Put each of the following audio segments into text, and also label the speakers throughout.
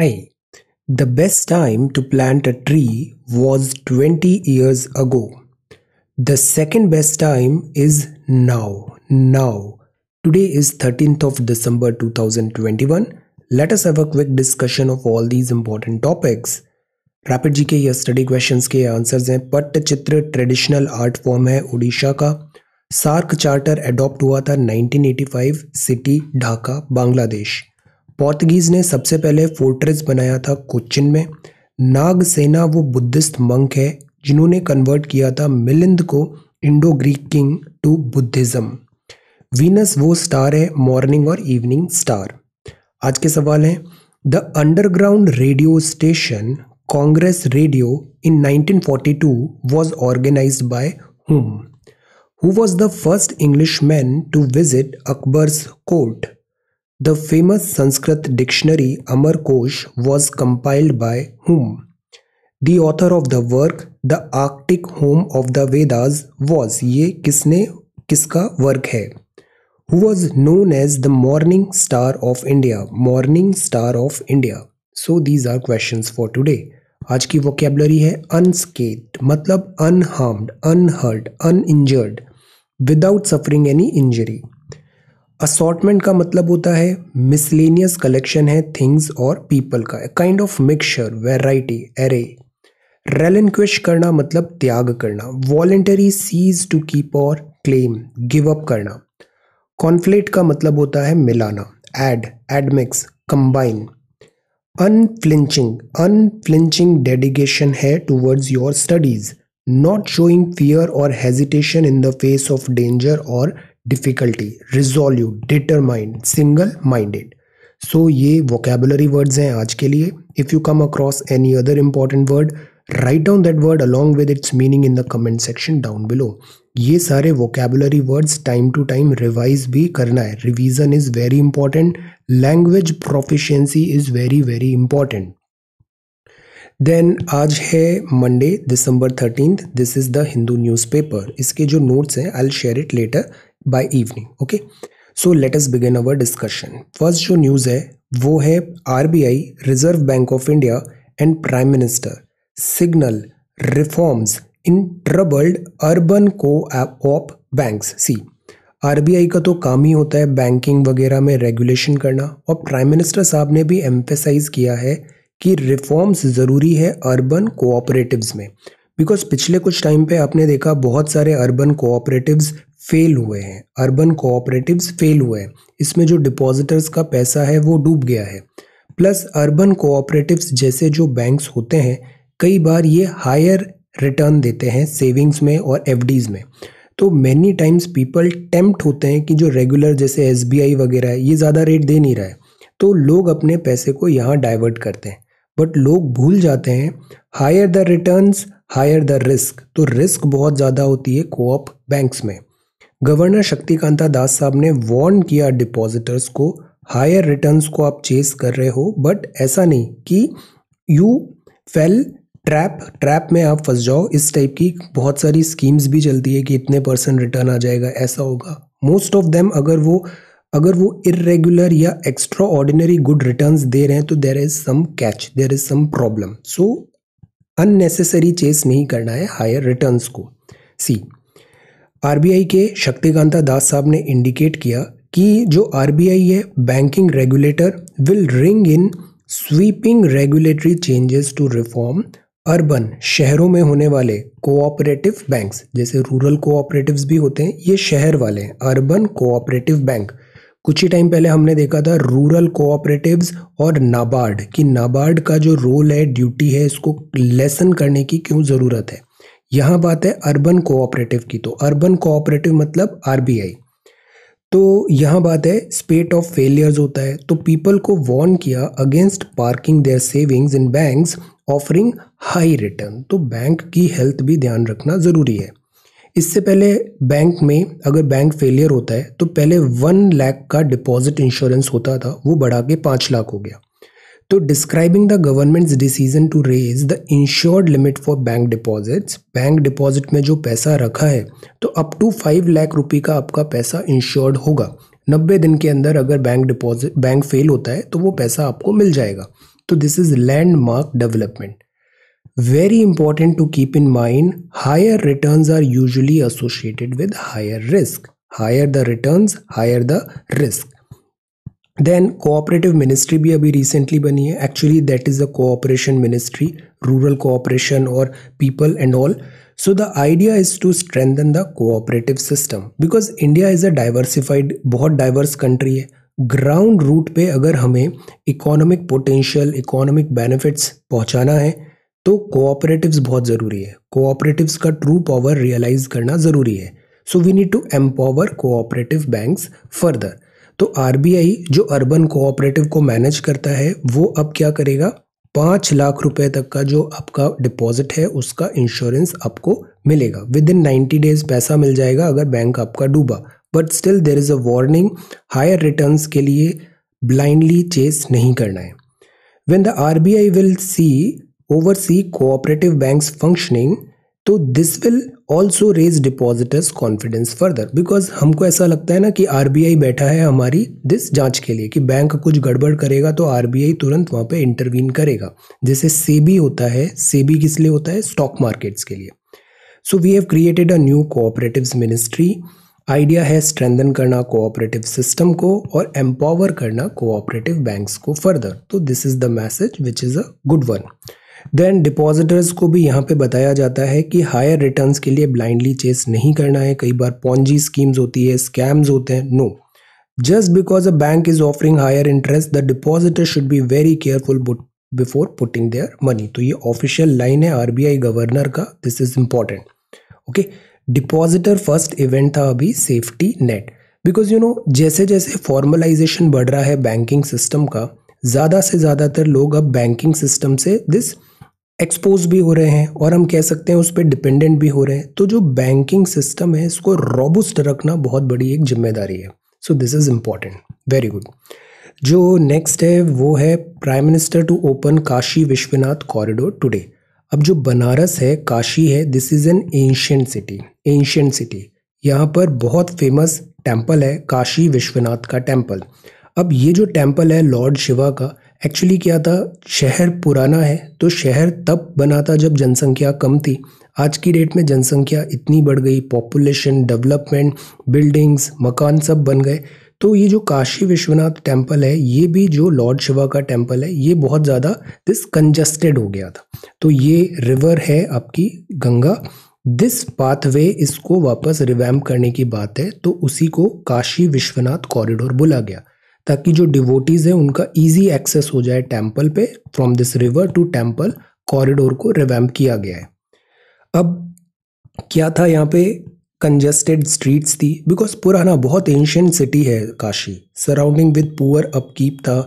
Speaker 1: Hi. The best time to plant a tree was 20 years ago. The second best time is now. Now. Today is 13th of December 2021. Let us have a quick discussion of all these important topics. Rapid GK yesterday questions ke answers hain answers Chitra traditional art form hai Odisha ka. Sark charter adopt hua tha 1985 city Dhaka Bangladesh. Portuguese ने सबसे पहले फोर्ट्रेस बनाया था कोचिन में नागसेना वो Buddhist monk है जिन्होंने convert किया था मिलिंद को Indo Greek king to Buddhism Venus वो स्टार है मॉर्निंग और इवनिंग स्टार आज के सवाल हैं the underground radio station Congress radio in 1942 was organized by whom who was the first English man to visit Akbar's court the famous Sanskrit dictionary Amar Kosh was compiled by whom the author of the work the Arctic home of the Vedas was ये किसने किसका work है who was known as the morning star of India morning star of India so these are question for today आज की vocabulary है unscathed मतलब unharmed unhurt uninjured without suffering any injury assortment का मतलब होता है miscellaneous collection है things और पीपल का kind of mixture variety array relinquish करना मतलब त्याग करना वॉलेंटरी सीज टू कीप और क्लेम गिव अप करना कॉन्फ्लेट का मतलब होता है मिलाना add admix combine unflinching unflinching dedication है towards your studies not showing fear और hesitation in the face of danger और difficulty resolute determined single minded so ये वोकेबलरी वर्ड्स हैं आज के लिए if you come across any other important word write down that word along with its meaning in the comment section down below ये सारे vocabulary words time to time revise भी करना है revision is very important language proficiency is very very important then आज है Monday December thirteen this is the Hindu newspaper इसके जो notes हैं I share it later by evening okay so let us begin our discussion first जो news है वो है RBI Reserve Bank of India and Prime Minister signal reforms in troubled urban co-op bank C R का तो काम ही होता है banking वगैरह में रेगुलेशन करना और प्राइम मिनिस्टर साहब ने भी एम्फेसाइज किया है कि रिफॉर्म्स ज़रूरी है अर्बन कोऑपरेटिव्स में बिकॉज पिछले कुछ टाइम पे आपने देखा बहुत सारे अर्बन कोऑपरेटिव्स फेल हुए हैं अर्बन कोऑपरेटिव्स फेल हुए हैं इसमें जो डिपॉजिटर्स का पैसा है वो डूब गया है प्लस अर्बन कोऑपरेटिव्स जैसे जो बैंक्स होते हैं कई बार ये हायर रिटर्न देते हैं सेविंग्स में और एफ में तो मैनी टाइम्स पीपल टेम्प्ट होते हैं कि जो रेगुलर जैसे एस वगैरह है ये ज़्यादा रेट दे नहीं रहा है तो लोग अपने पैसे को यहाँ डाइवर्ट करते हैं बट लोग भूल जाते हैं higher the returns higher the risk तो रिस्क बहुत ज़्यादा होती है कोऑप बैंक्स में गवर्नर शक्तिकांता दास साहब ने वार्न किया डिपॉजिटर्स को हायर रिटर्न्स को आप चेस कर रहे हो बट ऐसा नहीं कि यू फेल ट्रैप ट्रैप में आप फंस जाओ इस टाइप की बहुत सारी स्कीम्स भी चलती है कि इतने परसेंट रिटर्न आ जाएगा ऐसा होगा मोस्ट ऑफ देम अगर वो अगर वो इरेगुलर या एक्स्ट्रा ऑर्डिनरी गुड रिटर्न दे रहे हैं तो there is some catch there is some problem so unnecessary chase नहीं करना है हायर रिटर्न्स को सी आरबीआई के शक्तिकांता दास साहब ने इंडिकेट किया कि जो आरबीआई है banking regulator will ring in sweeping regulatory changes to reform urban शहरों में होने वाले कोऑपरेटिव बैंक्स जैसे रूरल कोऑपरेटिव्स भी होते हैं ये शहर वाले हैं अर्बन कोऑपरेटिव बैंक कुछ ही टाइम पहले हमने देखा था रूरल कोऑपरेटिव्स और नाबार्ड कि नाबार्ड का जो रोल है ड्यूटी है इसको लेसन करने की क्यों ज़रूरत है यहाँ बात है अर्बन कोऑपरेटिव की तो अर्बन कोऑपरेटिव मतलब आरबीआई तो यहाँ बात है स्पेट ऑफ फेलियर्स होता है तो पीपल को वॉर्न किया against parking their savings in banks offering high return तो बैंक की हेल्थ भी ध्यान रखना ज़रूरी है इससे पहले बैंक में अगर बैंक फेलियर होता है तो पहले वन लाख का डिपॉजिट इंश्योरेंस होता था वो बढ़ा के पाँच लाख हो गया तो describing the government's decision to raise the insured limit for bank deposits bank deposit में जो पैसा रखा है तो अप टू फाइव लाख रुपए का आपका पैसा इंश्योर्ड होगा नब्बे दिन के अंदर अगर बैंक डिपॉजिट बैंक फेल होता है तो वो पैसा आपको मिल जाएगा तो this is landmark development very important to keep in mind higher return are usually associated with higher risk higher the return higher the risk then cooperative ministry भी अभी रिसेंटली बनी है actually that is a cooperation ministry rural cooperation और people and all so the idea is to strengthen the cooperative system because India is a diversified बहुत diverse country है ground root पे अगर हमें इकोनॉमिक पोटेंशियल इकोनॉमिक बेनिफिट्स पहुंचाना है तो cooperatives बहुत ज़रूरी है कोऑपरेटिव्स का ट्रू पावर रियलाइज करना ज़रूरी है so we need to empower cooperative banks further तो आरबीआई जो अर्बन कोऑपरेटिव को मैनेज करता है वो अब क्या करेगा पाँच लाख रुपए तक का जो आपका डिपॉजिट है उसका इंश्योरेंस आपको मिलेगा विद इन नाइन्टी डेज पैसा मिल जाएगा अगर बैंक आपका डूबा but still there is a warning higher return के लिए ब्लाइंडली चेस नहीं करना है when the R B I will see oversee cooperative bank functioning तो this will also raise depositors confidence further because हमको ऐसा लगता है ना कि आर बैठा है हमारी दिस जांच के लिए कि बैंक कुछ गड़बड़ करेगा तो आर तुरंत वहाँ पे इंटरवीन करेगा जैसे सेबी होता है सेबी किस लिए होता है स्टॉक मार्केट्स के लिए so we have created a new cooperative ministry idea है स्ट्रेंथन करना कोऑपरेटिव सिस्टम को और एम्पावर करना कोऑपरेटिव बैंक्स को फर्दर तो this is the message which is a good one then depositors को भी यहाँ पे बताया जाता है कि हायर रिटर्न्स के लिए ब्लाइंडली चेस नहीं करना है कई बार पॉन्जी स्कीम्स होती है स्कैम्स होते हैं no just because a bank is offering higher interest the depositor should be very careful before putting their money तो ये ऑफिशियल लाइन है आर गवर्नर का this is important okay depositor first event था अभी safety net because you know जैसे जैसे formalisation बढ़ रहा है बैंकिंग सिस्टम का ज़्यादा से ज़्यादातर लोग अब बैंकिंग सिस्टम से दिस एक्सपोज भी हो रहे हैं और हम कह सकते हैं उस पर डिपेंडेंट भी हो रहे हैं तो जो बैंकिंग सिस्टम है इसको रोबस्ट रखना बहुत बड़ी एक जिम्मेदारी है so this is important very good जो नेक्स्ट है वो है Prime Minister to open Kashi Vishwanath corridor today अब जो बनारस है काशी है this is an ancient city ancient city यहाँ पर बहुत फेमस टेम्पल है काशी विश्वनाथ का टेम्पल अब ये जो टेम्पल है लॉर्ड शिवा का एक्चुअली क्या था शहर पुराना है तो शहर तब बना था जब जनसंख्या कम थी आज की डेट में जनसंख्या इतनी बढ़ गई पॉपुलेशन डेवलपमेंट बिल्डिंग्स मकान सब बन गए तो ये जो काशी विश्वनाथ टेम्पल है ये भी जो लॉर्ड शिवा का टेम्पल है ये बहुत ज़्यादा दिस कंजस्टेड हो गया था तो ये रिवर है आपकी गंगा दिस पाथवे इसको वापस रिवैम करने की बात है तो उसी को काशी विश्वनाथ कॉरिडोर बोला गया ताकि जो डिवोटीज़ है उनका इजी एक्सेस हो जाए टेम्पल पे from this river to temple corridor को रिवैम्प किया गया है अब क्या था यहाँ पे कंजस्टेड स्ट्रीट्स थी बिकॉज पुराना बहुत एंशियंट सिटी है Kashi surrounding with poor upkeep था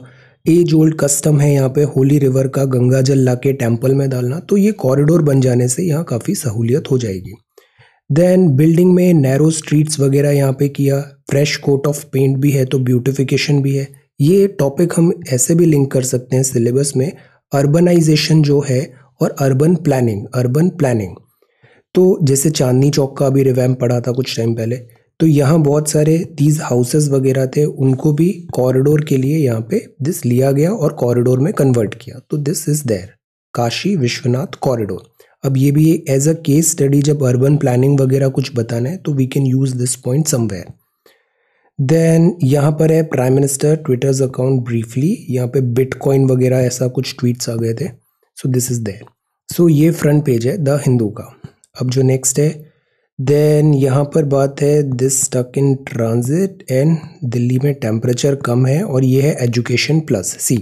Speaker 1: एज ओल्ड कस्टम है यहाँ पे होली रिवर का गंगा जल ला के टेम्पल में डालना तो ये कॉरिडोर बन जाने से यहाँ काफ़ी सहूलियत हो जाएगी देन बिल्डिंग में नैरो स्ट्रीट्स वगैरह यहाँ पे किया फ्रेश कोट ऑफ पेंट भी है तो ब्यूटिफिकेशन भी है ये टॉपिक हम ऐसे भी लिंक कर सकते हैं सिलेबस में अर्बनाइजेशन जो है और अर्बन प्लानिंग अर्बन प्लानिंग तो जैसे चांदनी चौक का अभी रिवैम पड़ा था कुछ टाइम पहले तो यहाँ बहुत सारे तीज हाउसेस वगैरह थे उनको भी कॉरिडोर के लिए यहाँ पे दिस लिया गया और कॉरिडोर में कन्वर्ट किया तो this is their Kashi Vishwanath corridor अब ये भी एज अ केस स्टडी जब अर्बन प्लानिंग वगैरह कुछ बताना है तो we can use this point somewhere then यहाँ पर है Prime Minister Twitters account briefly यहाँ पे बिटकॉइन वगैरह ऐसा कुछ ट्वीट्स आ गए थे so this is there so ये फ्रंट पेज है द हिंदू का अब जो नेक्स्ट है देन यहाँ पर बात है this stuck in transit and Delhi में टेम्परेचर कम है और ये है education plus C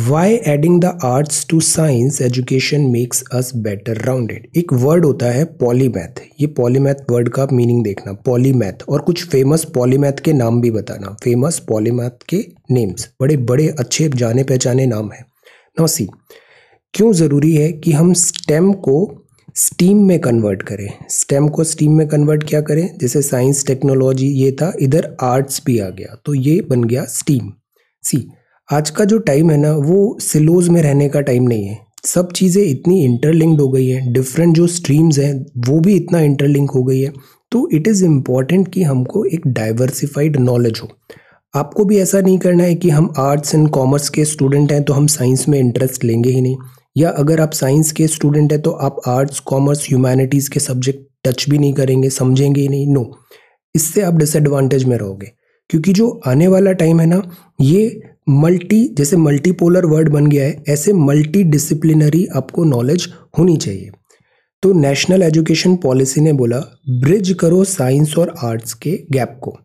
Speaker 1: Y adding the arts to science education makes us better rounded एक वर्ड होता है पॉलीमैथ ये पॉलीमैथ वर्ड का मीनिंग देखना पॉलीमैथ और कुछ फेमस पॉलीमैथ के नाम भी बताना फेमस पॉलीमैथ के नेम्स बड़े बड़े अच्छे जाने पहचाने नाम है नौ सी क्यों ज़रूरी है कि हम स्टेम को स्टीम में कन्वर्ट करें स्टेम को स्टीम में कन्वर्ट क्या करें जैसे साइंस टेक्नोलॉजी ये था इधर आर्ट्स भी आ गया तो ये बन गया स्टीम सी आज का जो टाइम है ना वो सिलोज में रहने का टाइम नहीं है सब चीज़ें इतनी इंटरलिंक्ड हो गई हैं डिफरेंट जो स्ट्रीम्स हैं वो भी इतना इंटरलिंक हो गई है तो इट इज़ इम्पॉर्टेंट कि हमको एक डाइवर्सिफाइड नॉलेज हो आपको भी ऐसा नहीं करना है कि हम आर्ट्स एंड कॉमर्स के स्टूडेंट हैं तो हम साइंस में इंटरेस्ट लेंगे ही नहीं या अगर आप साइंस के स्टूडेंट हैं तो आप आर्ट्स कॉमर्स ह्यूमैनिटीज़ के सब्जेक्ट टच भी नहीं करेंगे समझेंगे ही नहीं नो इससे आप डिसएडवांटेज में रहोगे क्योंकि जो आने वाला टाइम है ना ये मल्टी जैसे मल्टीपोलर वर्ड बन गया है ऐसे मल्टी डिसिप्लिनरी आपको नॉलेज होनी चाहिए तो नेशनल एजुकेशन पॉलिसी ने बोला ब्रिज करो साइंस और आर्ट्स के गैप को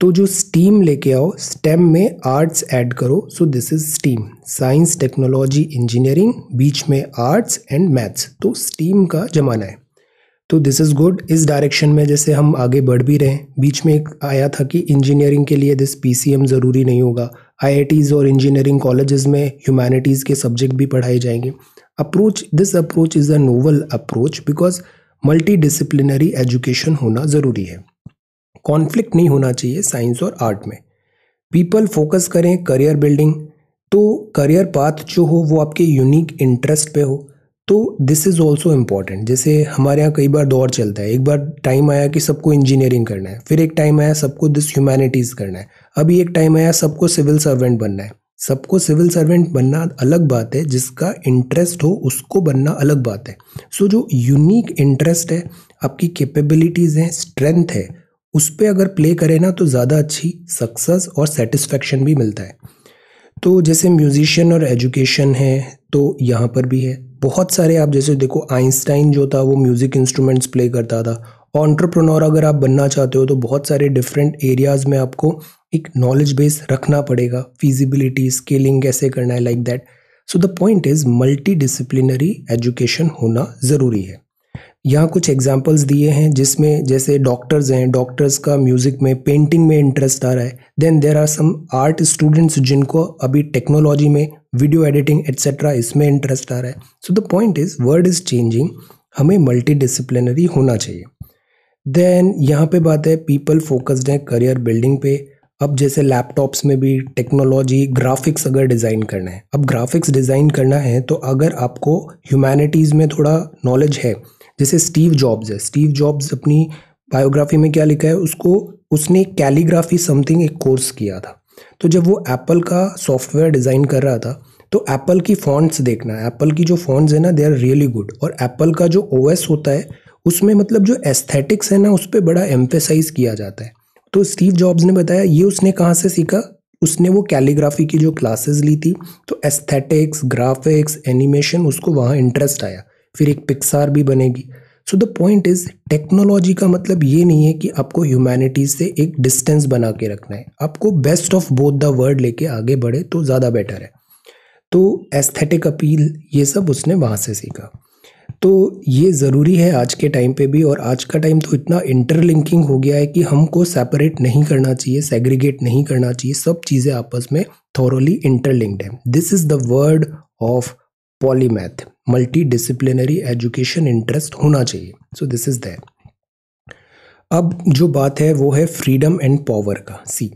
Speaker 1: तो जो स्टीम लेके आओ स्टेम में आर्ट्स ऐड करो so this is STEAM science technology engineering बीच में आर्ट्स एंड मैथ्स तो स्टीम का जमाना है तो दिस इज़ गुड इस डायरेक्शन में जैसे हम आगे बढ़ भी रहे हैं बीच में एक आया था कि इंजीनियरिंग के लिए दिस पी ज़रूरी नहीं होगा आई और इंजीनियरिंग कॉलेजेस में ह्यूमैनिटीज़ के सब्जेक्ट भी पढ़ाए जाएंगे approach this approach is a novel approach because multi education होना ज़रूरी है कॉन्फ्लिक्ट नहीं होना चाहिए साइंस और आर्ट में पीपल फोकस करें करियर बिल्डिंग तो करियर पाथ जो हो वो आपके यूनिक इंटरेस्ट पे हो तो दिस इज़ ऑल्सो इम्पॉर्टेंट जैसे हमारे यहाँ कई बार दौर चलता है एक बार टाइम आया कि सबको इंजीनियरिंग करना है फिर एक टाइम आया सबको दिस ह्यूमैनिटीज़ करना है अभी एक टाइम आया सबको सिविल सर्वेंट बनना है सबको सिविल सर्वेंट बनना अलग बात है जिसका इंटरेस्ट हो उसको बनना अलग बात है सो so, जो यूनिक इंटरेस्ट है आपकी कैपेबिलिटीज़ हैं स्ट्रेंथ है उस पर अगर प्ले करें ना तो ज़्यादा अच्छी सक्सेस और सेटिस्फैक्शन भी मिलता है तो जैसे म्यूजिशियन और एजुकेशन है तो यहाँ पर भी है बहुत सारे आप जैसे देखो आइंस्टाइन जो था वो म्यूज़िक इंस्ट्रूमेंट्स प्ले करता था ऑन्टरप्रनोर अगर आप बनना चाहते हो तो बहुत सारे डिफरेंट एरियाज़ में आपको एक नॉलेज बेस रखना पड़ेगा फिजिबिलिटी स्केलिंग कैसे करना है like that so the point is multi disciplinary education होना ज़रूरी है यहाँ कुछ एग्जाम्पल्स दिए हैं जिसमें जैसे डॉक्टर्स हैं डॉक्टर्स का म्यूज़िक में पेंटिंग में इंटरेस्ट आ रहा है then there are some art students जिनको अभी टेक्नोलॉजी में वीडियो एडिटिंग एट्सेट्रा इसमें इंटरेस्ट आ रहा है so the point is world is changing हमें मल्टी होना चाहिए देन यहाँ पे बात है पीपल फोकस्ड है करियर बिल्डिंग पे अब जैसे लैपटॉप्स में भी टेक्नोलॉजी ग्राफिक्स अगर डिज़ाइन करना है अब ग्राफिक्स डिज़ाइन करना है तो अगर आपको ह्यूमैनिटीज़ में थोड़ा नॉलेज है जैसे स्टीव जॉब्स है स्टीव जॉब्स अपनी बायोग्राफी में क्या लिखा है उसको उसने कैलीग्राफी समथिंग एक कोर्स किया था तो जब वो एप्पल का सॉफ्टवेयर डिज़ाइन कर रहा था तो एप्पल की फॉन्ट्स देखना एप्पल की जो फॉन्ट्स है ना दे आर रियली गुड और एप्पल का जो ओ होता है उसमें मतलब जो एस्थेटिक्स है ना उस पर बड़ा एम्फेसाइज किया जाता है तो स्टीव जॉब्स ने बताया ये उसने कहाँ से सीखा उसने वो कैलीग्राफी की जो क्लासेस ली थी तो एस्थेटिक्स ग्राफिक्स एनिमेशन उसको वहाँ इंटरेस्ट आया फिर एक पिक्सार भी बनेगी so the point is technology का मतलब ये नहीं है कि आपको ह्यूमैनिटी से एक डिस्टेंस बना के रखना है आपको best of both the world लेके आगे बढ़े तो ज़्यादा बेटर है तो एस्थेटिक अपील ये सब उसने वहाँ से सीखा तो ये ज़रूरी है आज के टाइम पे भी और आज का टाइम तो इतना इंटरलिंकिंग हो गया है कि हमको सेपरेट नहीं करना चाहिए सेग्रीगेट नहीं करना चाहिए सब चीज़ें आपस में थॉरली इंटरलिंक्ड है this is the world of polymath multi disciplinary education interest होना चाहिए सो दिस इज़ दैट अब जो बात है वो है फ्रीडम एंड पावर का सी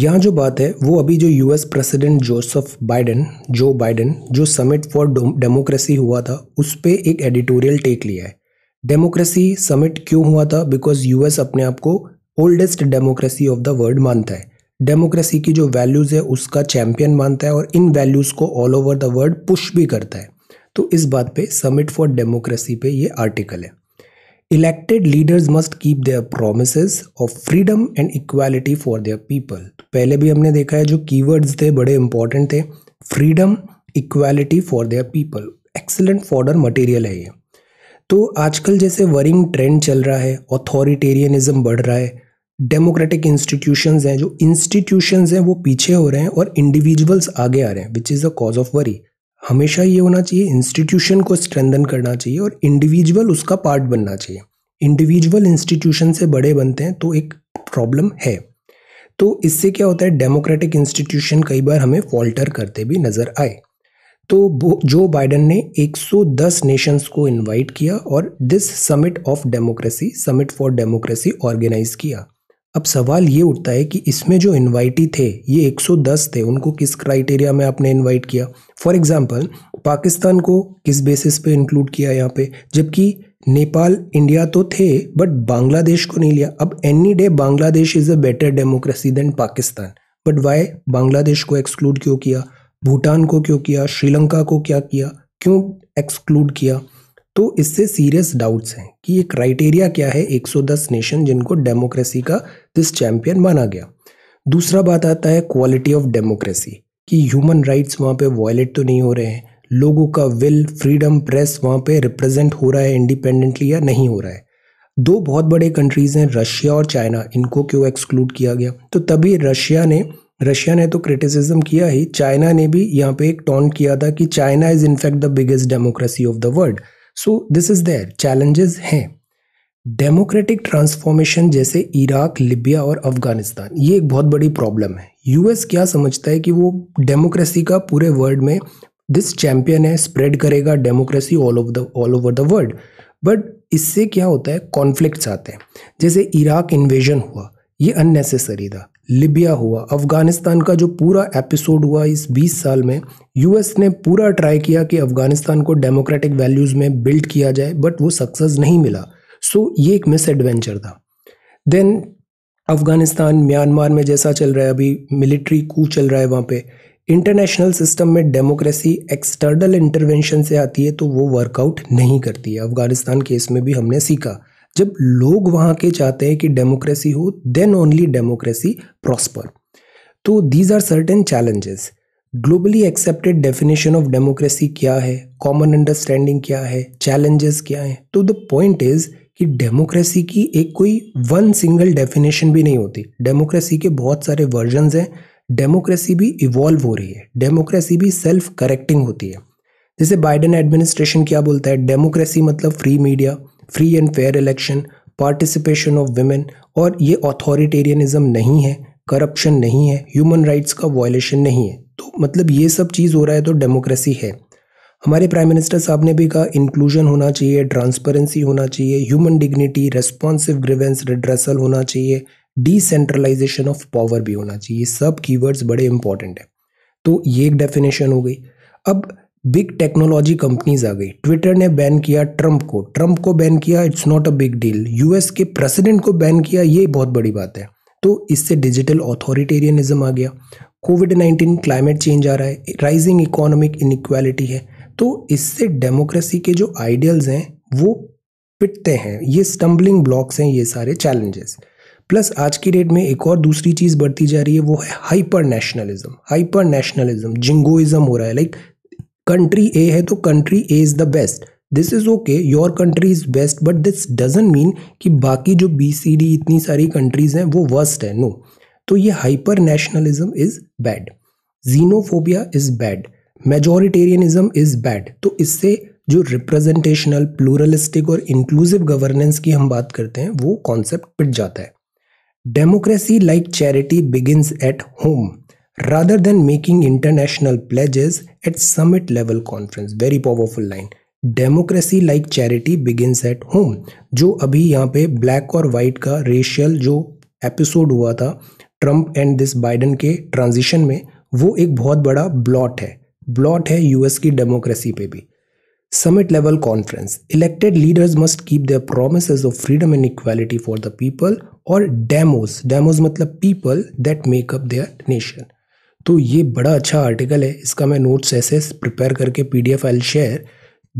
Speaker 1: यहाँ जो बात है वो अभी जो US president Joseph Biden Joe Biden जो समिट फॉर डेमोक्रेसी हुआ था उस पर एक एडिटोरियल टेक लिया है डेमोक्रेसी समिट क्यों हुआ था बिकॉज यूएस अपने आप को oldest democracy of the world मानता है डेमोक्रेसी की जो वैल्यूज़ है उसका चैम्पियन मानता है और इन वैल्यूज़ को all over the world push भी करता है तो इस बात पे समिट फॉर डेमोक्रेसी पे ये आर्टिकल है elected leaders must keep their promise of freedom and equality for their people पहले भी हमने देखा है जो कीवर्ड्स थे बड़े इंपॉर्टेंट थे freedom equality for their people excellent fodder material है ये तो आजकल जैसे वरिंग ट्रेंड चल रहा है ऑथोरिटेरियनिज्म बढ़ रहा है डेमोक्रेटिक इंस्टीट्यूशंस हैं जो इंस्टीट्यूशंस हैं वो पीछे हो रहे हैं और इंडिविजुअल्स आगे आ रहे हैं which is the cause of worry हमेशा ये होना चाहिए इंस्टीट्यूशन को स्ट्रेंथन करना चाहिए और इंडिविजुअल उसका पार्ट बनना चाहिए इंडिविजुअल इंस्टीट्यूशन से बड़े बनते हैं तो एक प्रॉब्लम है तो इससे क्या होता है डेमोक्रेटिक इंस्टीट्यूशन कई बार हमें फॉल्टर करते भी नज़र आए तो जो बाइडन ने 110 नेशंस को इनवाइट किया और this summit of democracy summit for democracy organise किया अब सवाल ये उठता है कि इसमें जो इनवाइटी थे ये 110 थे उनको किस क्राइटेरिया में आपने इनवाइट किया फॉर एग्जांपल पाकिस्तान को किस बेसिस पे इंक्लूड किया यहाँ पे जबकि नेपाल इंडिया तो थे बट बांग्लादेश को नहीं लिया अब any day Bangladesh is a better democracy than Pakistan but why Bangladesh को एक्सक्लूड क्यों किया भूटान को क्यों किया श्रीलंका को क्या किया क्यों एक्सक्लूड किया तो इससे सीरियस डाउट्स हैं कि ये क्राइटेरिया क्या है 110 नेशन जिनको डेमोक्रेसी का दिस चैंपियन माना गया दूसरा बात आता है क्वालिटी ऑफ डेमोक्रेसी कि ह्यूमन राइट्स वहाँ पे वॉयलेट तो नहीं हो रहे हैं लोगों का विल फ्रीडम प्रेस वहाँ पे रिप्रेजेंट हो रहा है इंडिपेंडेंटली या नहीं हो रहा है दो बहुत बड़े कंट्रीज़ हैं रशिया और चाइना इनको क्यों एक्सक्लूड किया गया तो तभी रशिया ने रशिया ने तो क्रिटिसिज्म किया ही चाइना ने भी यहाँ पे एक टॉन्ट किया था कि China is in fact the biggest democracy of the world so this is their challenges हैं डेमोक्रेटिक ट्रांसफॉर्मेशन जैसे इराक लिबिया और अफगानिस्तान ये एक बहुत बड़ी प्रॉब्लम है यूएस क्या समझता है कि वो डेमोक्रेसी का पूरे वर्ल्ड में दिस चैम्पियन है स्प्रेड करेगा democracy all over the all over the world but इससे क्या होता है कॉन्फ्लिक्ट्स आते हैं जैसे इराक इन्वेजन हुआ ये अननेसेसरी था लिबिया हुआ अफ़गानिस्तान का जो पूरा एपिसोड हुआ इस 20 साल में यूएस ने पूरा ट्राई किया कि अफ़गानिस्तान को डेमोक्रेटिक वैल्यूज़ में बिल्ड किया जाए बट वो सक्सेस नहीं मिला सो so, ये एक मिस एडवेंचर था देन अफ़गानिस्तान म्यांमार में जैसा चल रहा है अभी मिलिट्री कू चल रहा है वहाँ पे इंटरनेशनल सिस्टम में डेमोक्रेसी एक्सटर्नल इंटरवेंशन से आती है तो वो वर्कआउट नहीं करती है अफ़गानिस्तान केस में भी हमने सीखा जब लोग वहाँ के चाहते हैं कि डेमोक्रेसी हो देन ओनली डेमोक्रेसी प्रॉस्पर तो these are certain challenges globally accepted definition of democracy क्या है कॉमन अंडरस्टैंडिंग क्या है चैलेंजेस क्या हैं तो द पॉइंट इज कि डेमोक्रेसी की एक कोई वन सिंगल डेफिनेशन भी नहीं होती डेमोक्रेसी के बहुत सारे वर्जनस हैं डेमोक्रेसी भी इवॉल्व हो रही है डेमोक्रेसी भी सेल्फ करेक्टिंग होती है जैसे बाइडन एडमिनिस्ट्रेशन क्या बोलता है डेमोक्रेसी मतलब free media free and fair election participation of women और ये ऑथोरिटेरियनिज्म नहीं है करप्शन नहीं है ह्यूमन राइट्स का वॉयलेशन नहीं है तो मतलब ये सब चीज़ हो रहा है तो डेमोक्रेसी है हमारे प्राइम मिनिस्टर साहब ने भी कहा इंक्लूजन होना चाहिए ट्रांसपेरेंसी होना चाहिए human dignity responsive grievance redressal होना चाहिए डिसेंट्रलाइजेशन ऑफ पावर भी होना चाहिए सब कीवर्ड्स बड़े इंपॉर्टेंट हैं तो ये एक डेफिनेशन हो गई अब बिग टेक्नोलॉजी कंपनीज आ गई ट्विटर ने बैन किया ट्रंप को ट्रंप को बैन किया it's not a big deal US के प्रेसिडेंट को बैन किया ये बहुत बड़ी बात है तो इससे डिजिटल ऑथोरिटेरियनिज्म आ गया कोविड नाइन्टीन क्लाइमेट चेंज आ रहा है राइजिंग इकोनॉमिक इनक्वालिटी है तो इससे डेमोक्रेसी के जो आइडियल्स हैं वो पिटते हैं ये स्टम्बलिंग ब्लॉक्स हैं ये सारे चैलेंजेस प्लस आज की डेट में एक और दूसरी चीज़ बढ़ती जा रही है वो है hyper nationalism hyper nationalism jingoism हो रहा है लाइक कंट्री ए है तो country A is the best this is okay your country is best but this doesn't mean कि बाकी जो बी सी डी इतनी सारी कंट्रीज़ हैं वो वर्स्ट है नो no. तो ये hyper nationalism is bad xenophobia is bad majoritarianism is bad तो इससे जो रिप्रेजेंटेशनल प्लूरलिस्टिक और इंक्लूसिव गवर्नेंस की हम बात करते हैं वो कॉन्सेप्ट पिट जाता है democracy like charity begins at home rather than making international pledges at summit level conference very powerful line democracy like charity begins at home जो अभी यहाँ पे ब्लैक और वाइट का रेशियल जो एपिसोड हुआ था ट्रंप एंड दिस बाइडन के ट्रांजिशन में वो एक बहुत बड़ा ब्लॉट है ब्लॉट है यूएस की डेमोक्रेसी पे भी summit level conference elected leaders must keep their promise of freedom and equality for the people और डेमोज डेमोज मतलब people that make up up their nation तो ये बड़ा अच्छा आर्टिकल है इसका मैं नोट्स ऐसे प्रिपेयर करके P D F I share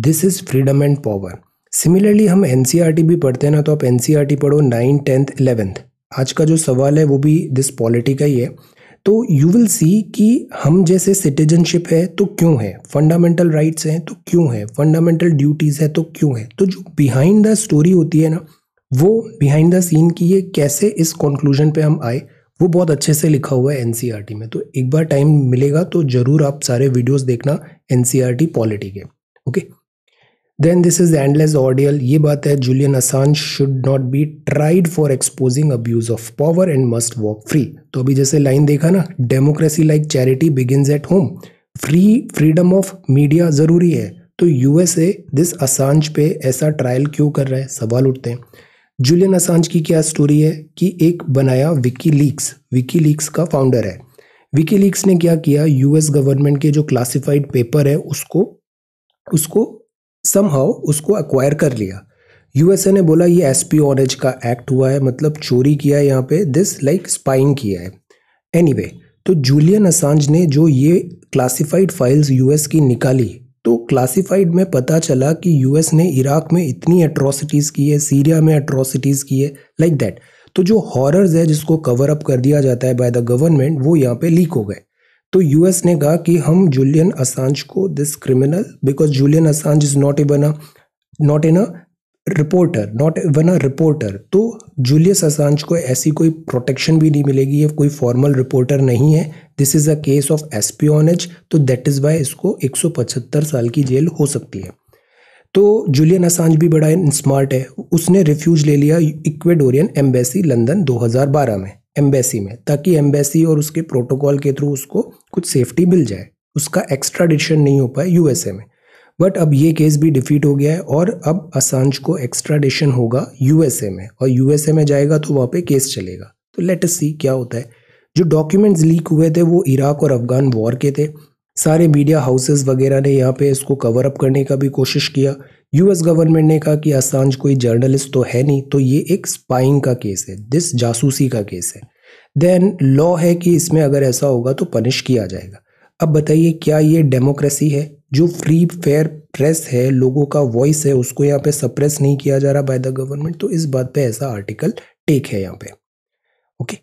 Speaker 1: this is freedom and power similarly हम एन सी आर टी भी पढ़ते हैं ना तो आप एन सी आर टी पढ़ो नाइन्थ टेंथ इलेवेंथ आज का जो सवाल है वो भी दिस पॉलिटी का ही है तो यू विल सी कि हम जैसे सिटीजनशिप है तो क्यों है फंडामेंटल राइट्स हैं तो क्यों है फंडामेंटल ड्यूटीज़ है तो क्यों है तो जो बिहाइंड द स्टोरी होती है ना वो बिहाइंड द सीन की ये कैसे इस कंक्लूजन पे हम आए वो बहुत अच्छे से लिखा हुआ है एनसीईआरटी e में तो एक बार टाइम मिलेगा तो ज़रूर आप सारे वीडियोज़ देखना एनसीईआरटी पॉलिटी e के okay then this is endless ordeal ये बात है Julian Assange should not be tried for exposing abuse of power and must walk free तो अभी जैसे लाइन देखा ना democracy like charity begins at home free freedom of media ज़रूरी है तो यूएसए दिस असांज पे ऐसा ट्रायल क्यों कर रहा है सवाल उठते हैं जूलियन असांज की क्या स्टोरी है कि एक बनाया विकी लीक्स विकी लीक्स का फाउंडर है विकी लीक्स ने क्या किया यूएस गवर्नमेंट के जो क्लासिफाइड पेपर है उसको उसको समहाउ उसको एक्वायर कर लिया यूएसए ने बोला ये एस पी ऑरेज का एक्ट हुआ है मतलब चोरी किया है यहाँ पे दिस लाइक स्पाइंग किया है एनीवे anyway, तो जूलियन असांज ने जो ये क्लासिफाइड फाइल्स यूएस की निकाली तो क्लासिफाइड में पता चला कि यूएस ने इराक में इतनी एट्रॉसिटीज़ की है सीरिया में अट्रॉसिटीज की है लाइक like दैट तो जो हॉरर्स है जिसको कवर अप कर दिया जाता है बाय द गवर्नमेंट वो यहाँ पे लीक हो गए तो यूएस ने कहा कि हम जूलियन असांज को this criminal because Julian Assange is not even a not in a reporter not even a reporter तो जूलियस असांज को ऐसी कोई प्रोटेक्शन भी नहीं मिलेगी ये कोई फॉर्मल रिपोर्टर नहीं है this is a case of espionage तो दैट इज़ वाई इसको 175 साल की जेल हो सकती है तो जूलियन असांज भी बड़ा स्मार्ट है उसने रिफ्यूज ले लिया इक्वेडोरियन एम्बेसी लंदन 2012 में एम्बेसी में ताकि एम्बेसी और उसके प्रोटोकॉल के थ्रू उसको कुछ सेफ्टी मिल जाए उसका एक्स्ट्राडिशन नहीं हो पाए यूएसए में बट अब ये केस भी डिफीट हो गया है और अब असांज को एक्स्ट्राडिशन होगा यूएसए में और यूएसए में जाएगा तो वहाँ पे केस चलेगा तो लेट अस सी क्या होता है जो डॉक्यूमेंट्स लीक हुए थे वो इराक और अफगान वॉर के थे सारे मीडिया हाउसेस वगैरह ने यहाँ पे इसको कवर अप करने का भी कोशिश किया यूएस गवर्नमेंट ने कहा कि असांज कोई जर्नलिस्ट तो है नहीं तो ये एक स्पाइंग का केस है दिस जासूसी का केस है देन लॉ है कि इसमें अगर ऐसा होगा तो पनिश किया जाएगा अब बताइए क्या ये डेमोक्रेसी है जो फ्री फेयर प्रेस है लोगों का वॉइस है उसको यहाँ पे सप्रेस नहीं किया जा रहा बाय द गवर्नमेंट तो इस बात पे ऐसा आर्टिकल टेक है यहाँ पे okay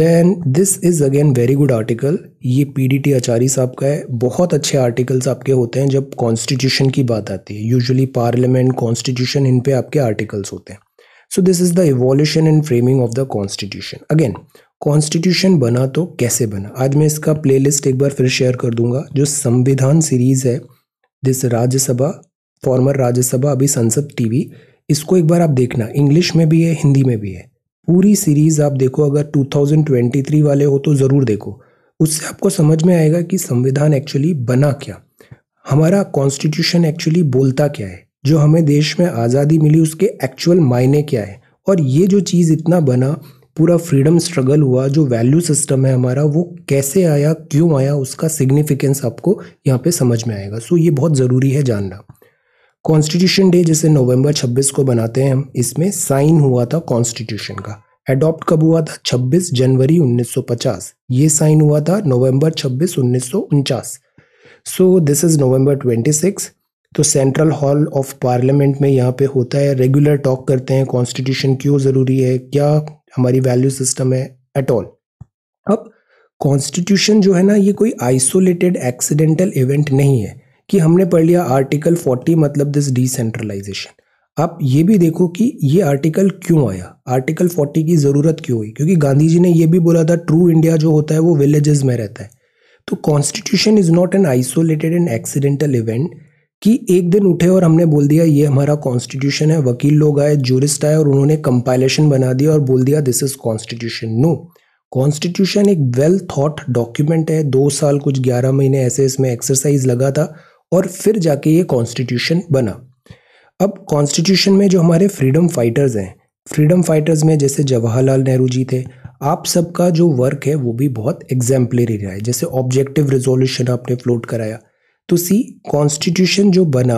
Speaker 1: then this is again very good article ये पीडीटी आचारी साहब का है बहुत अच्छे आर्टिकल्स आपके होते हैं जब कॉन्स्टिट्यूशन की बात आती है यूजली पार्लियामेंट कॉन्स्टिट्यूशन इन पे आपके आर्टिकल्स होते हैं so this is the evolution and framing of the constitution again constitution बना तो कैसे बना आज मैं इसका प्लेलिस्ट एक बार फिर शेयर कर दूंगा जो संविधान सीरीज है जिस राज्यसभा फॉर्मर राज्यसभा अभी संसद टीवी इसको एक बार आप देखना इंग्लिश में भी है हिंदी में भी है पूरी सीरीज आप देखो अगर 2023 वाले हो तो ज़रूर देखो उससे आपको समझ में आएगा कि संविधान एक्चुअली बना क्या हमारा कॉन्स्टिट्यूशन एक्चुअली बोलता क्या है जो हमें देश में आज़ादी मिली उसके एक्चुअल मायने क्या है और ये जो चीज़ इतना बना पूरा फ्रीडम स्ट्रगल हुआ जो वैल्यू सिस्टम है हमारा वो कैसे आया क्यों आया उसका सिग्निफिकेंस आपको यहाँ पे समझ में आएगा सो ये बहुत ज़रूरी है जानना कॉन्स्टिट्यूशन डे जैसे नवंबर 26 को बनाते हैं हम इसमें साइन हुआ था कॉन्स्टिट्यूशन का एडॉप्ट कब हुआ था 26 जनवरी 1950 ये साइन हुआ था नवंबर 26 उन्नीस सो दिस इज़ नवंबर 26 तो सेंट्रल हॉल ऑफ पार्लियामेंट में यहाँ पे होता है रेगुलर टॉक करते हैं कॉन्स्टिट्यूशन क्यों ज़रूरी है क्या हमारी वैल्यू सिस्टम है एट ऑल अब कॉन्स्टिट्यूशन जो है ना ये कोई आइसोलेटेड एक्सीडेंटल इवेंट नहीं है कि हमने पढ़ लिया आर्टिकल 40 मतलब दिस डिसेंट्रलाइजेशन आप ये भी देखो कि ये आर्टिकल क्यों आया आर्टिकल 40 की ज़रूरत क्यों हुई क्योंकि गांधी जी ने ये भी बोला था ट्रू इंडिया जो होता है वो विलेजेस में रहता है तो constitution is not an isolated and accidental event कि एक दिन उठे और हमने बोल दिया ये हमारा कॉन्स्टिट्यूशन है वकील लोग आए जूरिस्ट आए और उन्होंने कंपाइलेशन बना दिया और बोल दिया this is constitution no constitution एक वेल थॉट डॉक्यूमेंट है दो साल कुछ ग्यारह महीने ऐसे इसमें एक्सरसाइज लगा था और फिर जाके ये कॉन्स्टिट्यूशन बना अब कॉन्स्टिट्यूशन में जो हमारे फ्रीडम फाइटर्स हैं फ्रीडम फाइटर्स में जैसे जवाहरलाल नेहरू जी थे आप सबका जो वर्क है वो भी बहुत एग्जाम्पलरी रहा है जैसे ऑब्जेक्टिव रिजोल्यूशन आपने फ्लोट कराया तो सी कॉन्स्टिट्यूशन जो बना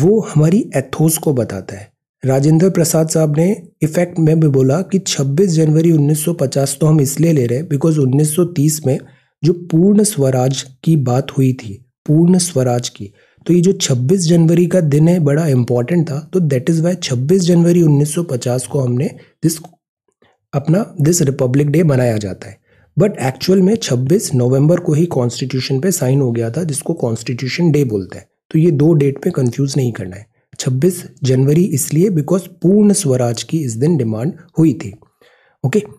Speaker 1: वो हमारी एथोस को बताता है राजेंद्र प्रसाद साहब ने इफेक्ट में भी बोला कि 26 जनवरी 1950 तो हम इसलिए ले रहे हैं बिकॉज 1930 में जो पूर्ण स्वराज की बात हुई थी पूर्ण स्वराज की तो ये जो 26 जनवरी का दिन है बड़ा इम्पॉर्टेंट था तो दैट इज़ वाई 26 जनवरी 1950 को हमने दिस अपना दिस रिपब्लिक डे मनाया जाता है बट एक्चुअल में 26 नवंबर को ही कॉन्स्टिट्यूशन पे साइन हो गया था जिसको कॉन्स्टिट्यूशन डे बोलते हैं तो ये दो डेट पे कंफ्यूज नहीं करना है 26 जनवरी इसलिए बिकॉज पूर्ण स्वराज की इस दिन डिमांड हुई थी ओके okay?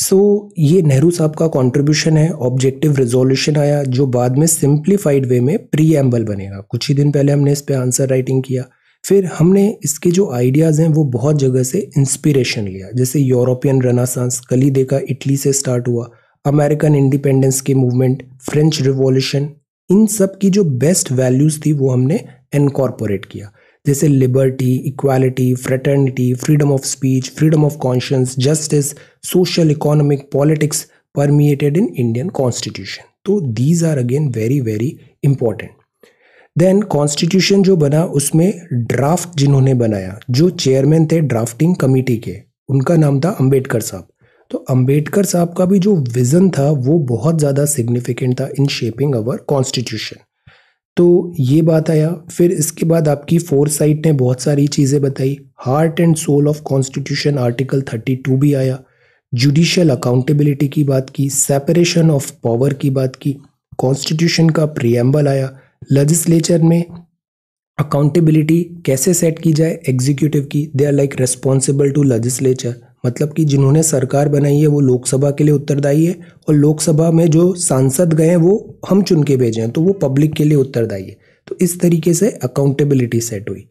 Speaker 1: सो so, ये नेहरू साहब का कॉन्ट्रीब्यूशन है ऑब्जेक्टिव रिजोल्यूशन आया जो बाद में सिंप्लीफाइड वे में प्री बनेगा कुछ ही दिन पहले हमने इस पर आंसर राइटिंग किया फिर हमने इसके जो आइडियाज़ हैं वो बहुत जगह से इंस्पिरेशन लिया जैसे यूरोपियन रनासांस कली देखा इटली से स्टार्ट हुआ अमेरिकन इंडिपेंडेंस के मूवमेंट फ्रेंच रिवॉल्यूशन इन सब की जो बेस्ट वैल्यूज़ थी वो हमने इनकॉर्पोरेट किया जैसे liberty equality fraternity freedom of speech freedom of conscience justice social economic politics permeated in Indian constitution तो these are again very very important then constitution जो बना उसमें ड्राफ्ट जिन्होंने बनाया जो चेयरमैन थे ड्राफ्टिंग कमेटी के उनका नाम था अंबेडकर साहब तो अंबेडकर साहब का भी जो विज़न था वो बहुत ज़्यादा सिग्निफिकेंट था इन शेपिंग अवर कॉन्स्टिट्यूशन तो ये बात आया फिर इसके बाद आपकी फोर साइट ने बहुत सारी चीज़ें बताई heart and soul of constitution article thirty two भी आया जुडिशल अकाउंटेबिलिटी की बात की सेपरेशन ऑफ पावर की बात की कॉन्स्टिट्यूशन का प्रियम्बल आया लजिस्लेचर में अकाउंटेबिलिटी कैसे सेट की जाए एग्जीक्यूटिव की they are like responsible to legislature मतलब कि जिन्होंने सरकार बनाई है वो लोकसभा के लिए उत्तरदायी है और लोकसभा में जो सांसद गए हैं वो हम चुन के भेजे हैं तो वो पब्लिक के लिए उत्तरदायी है तो इस तरीके से अकाउंटेबिलिटी सेट हुई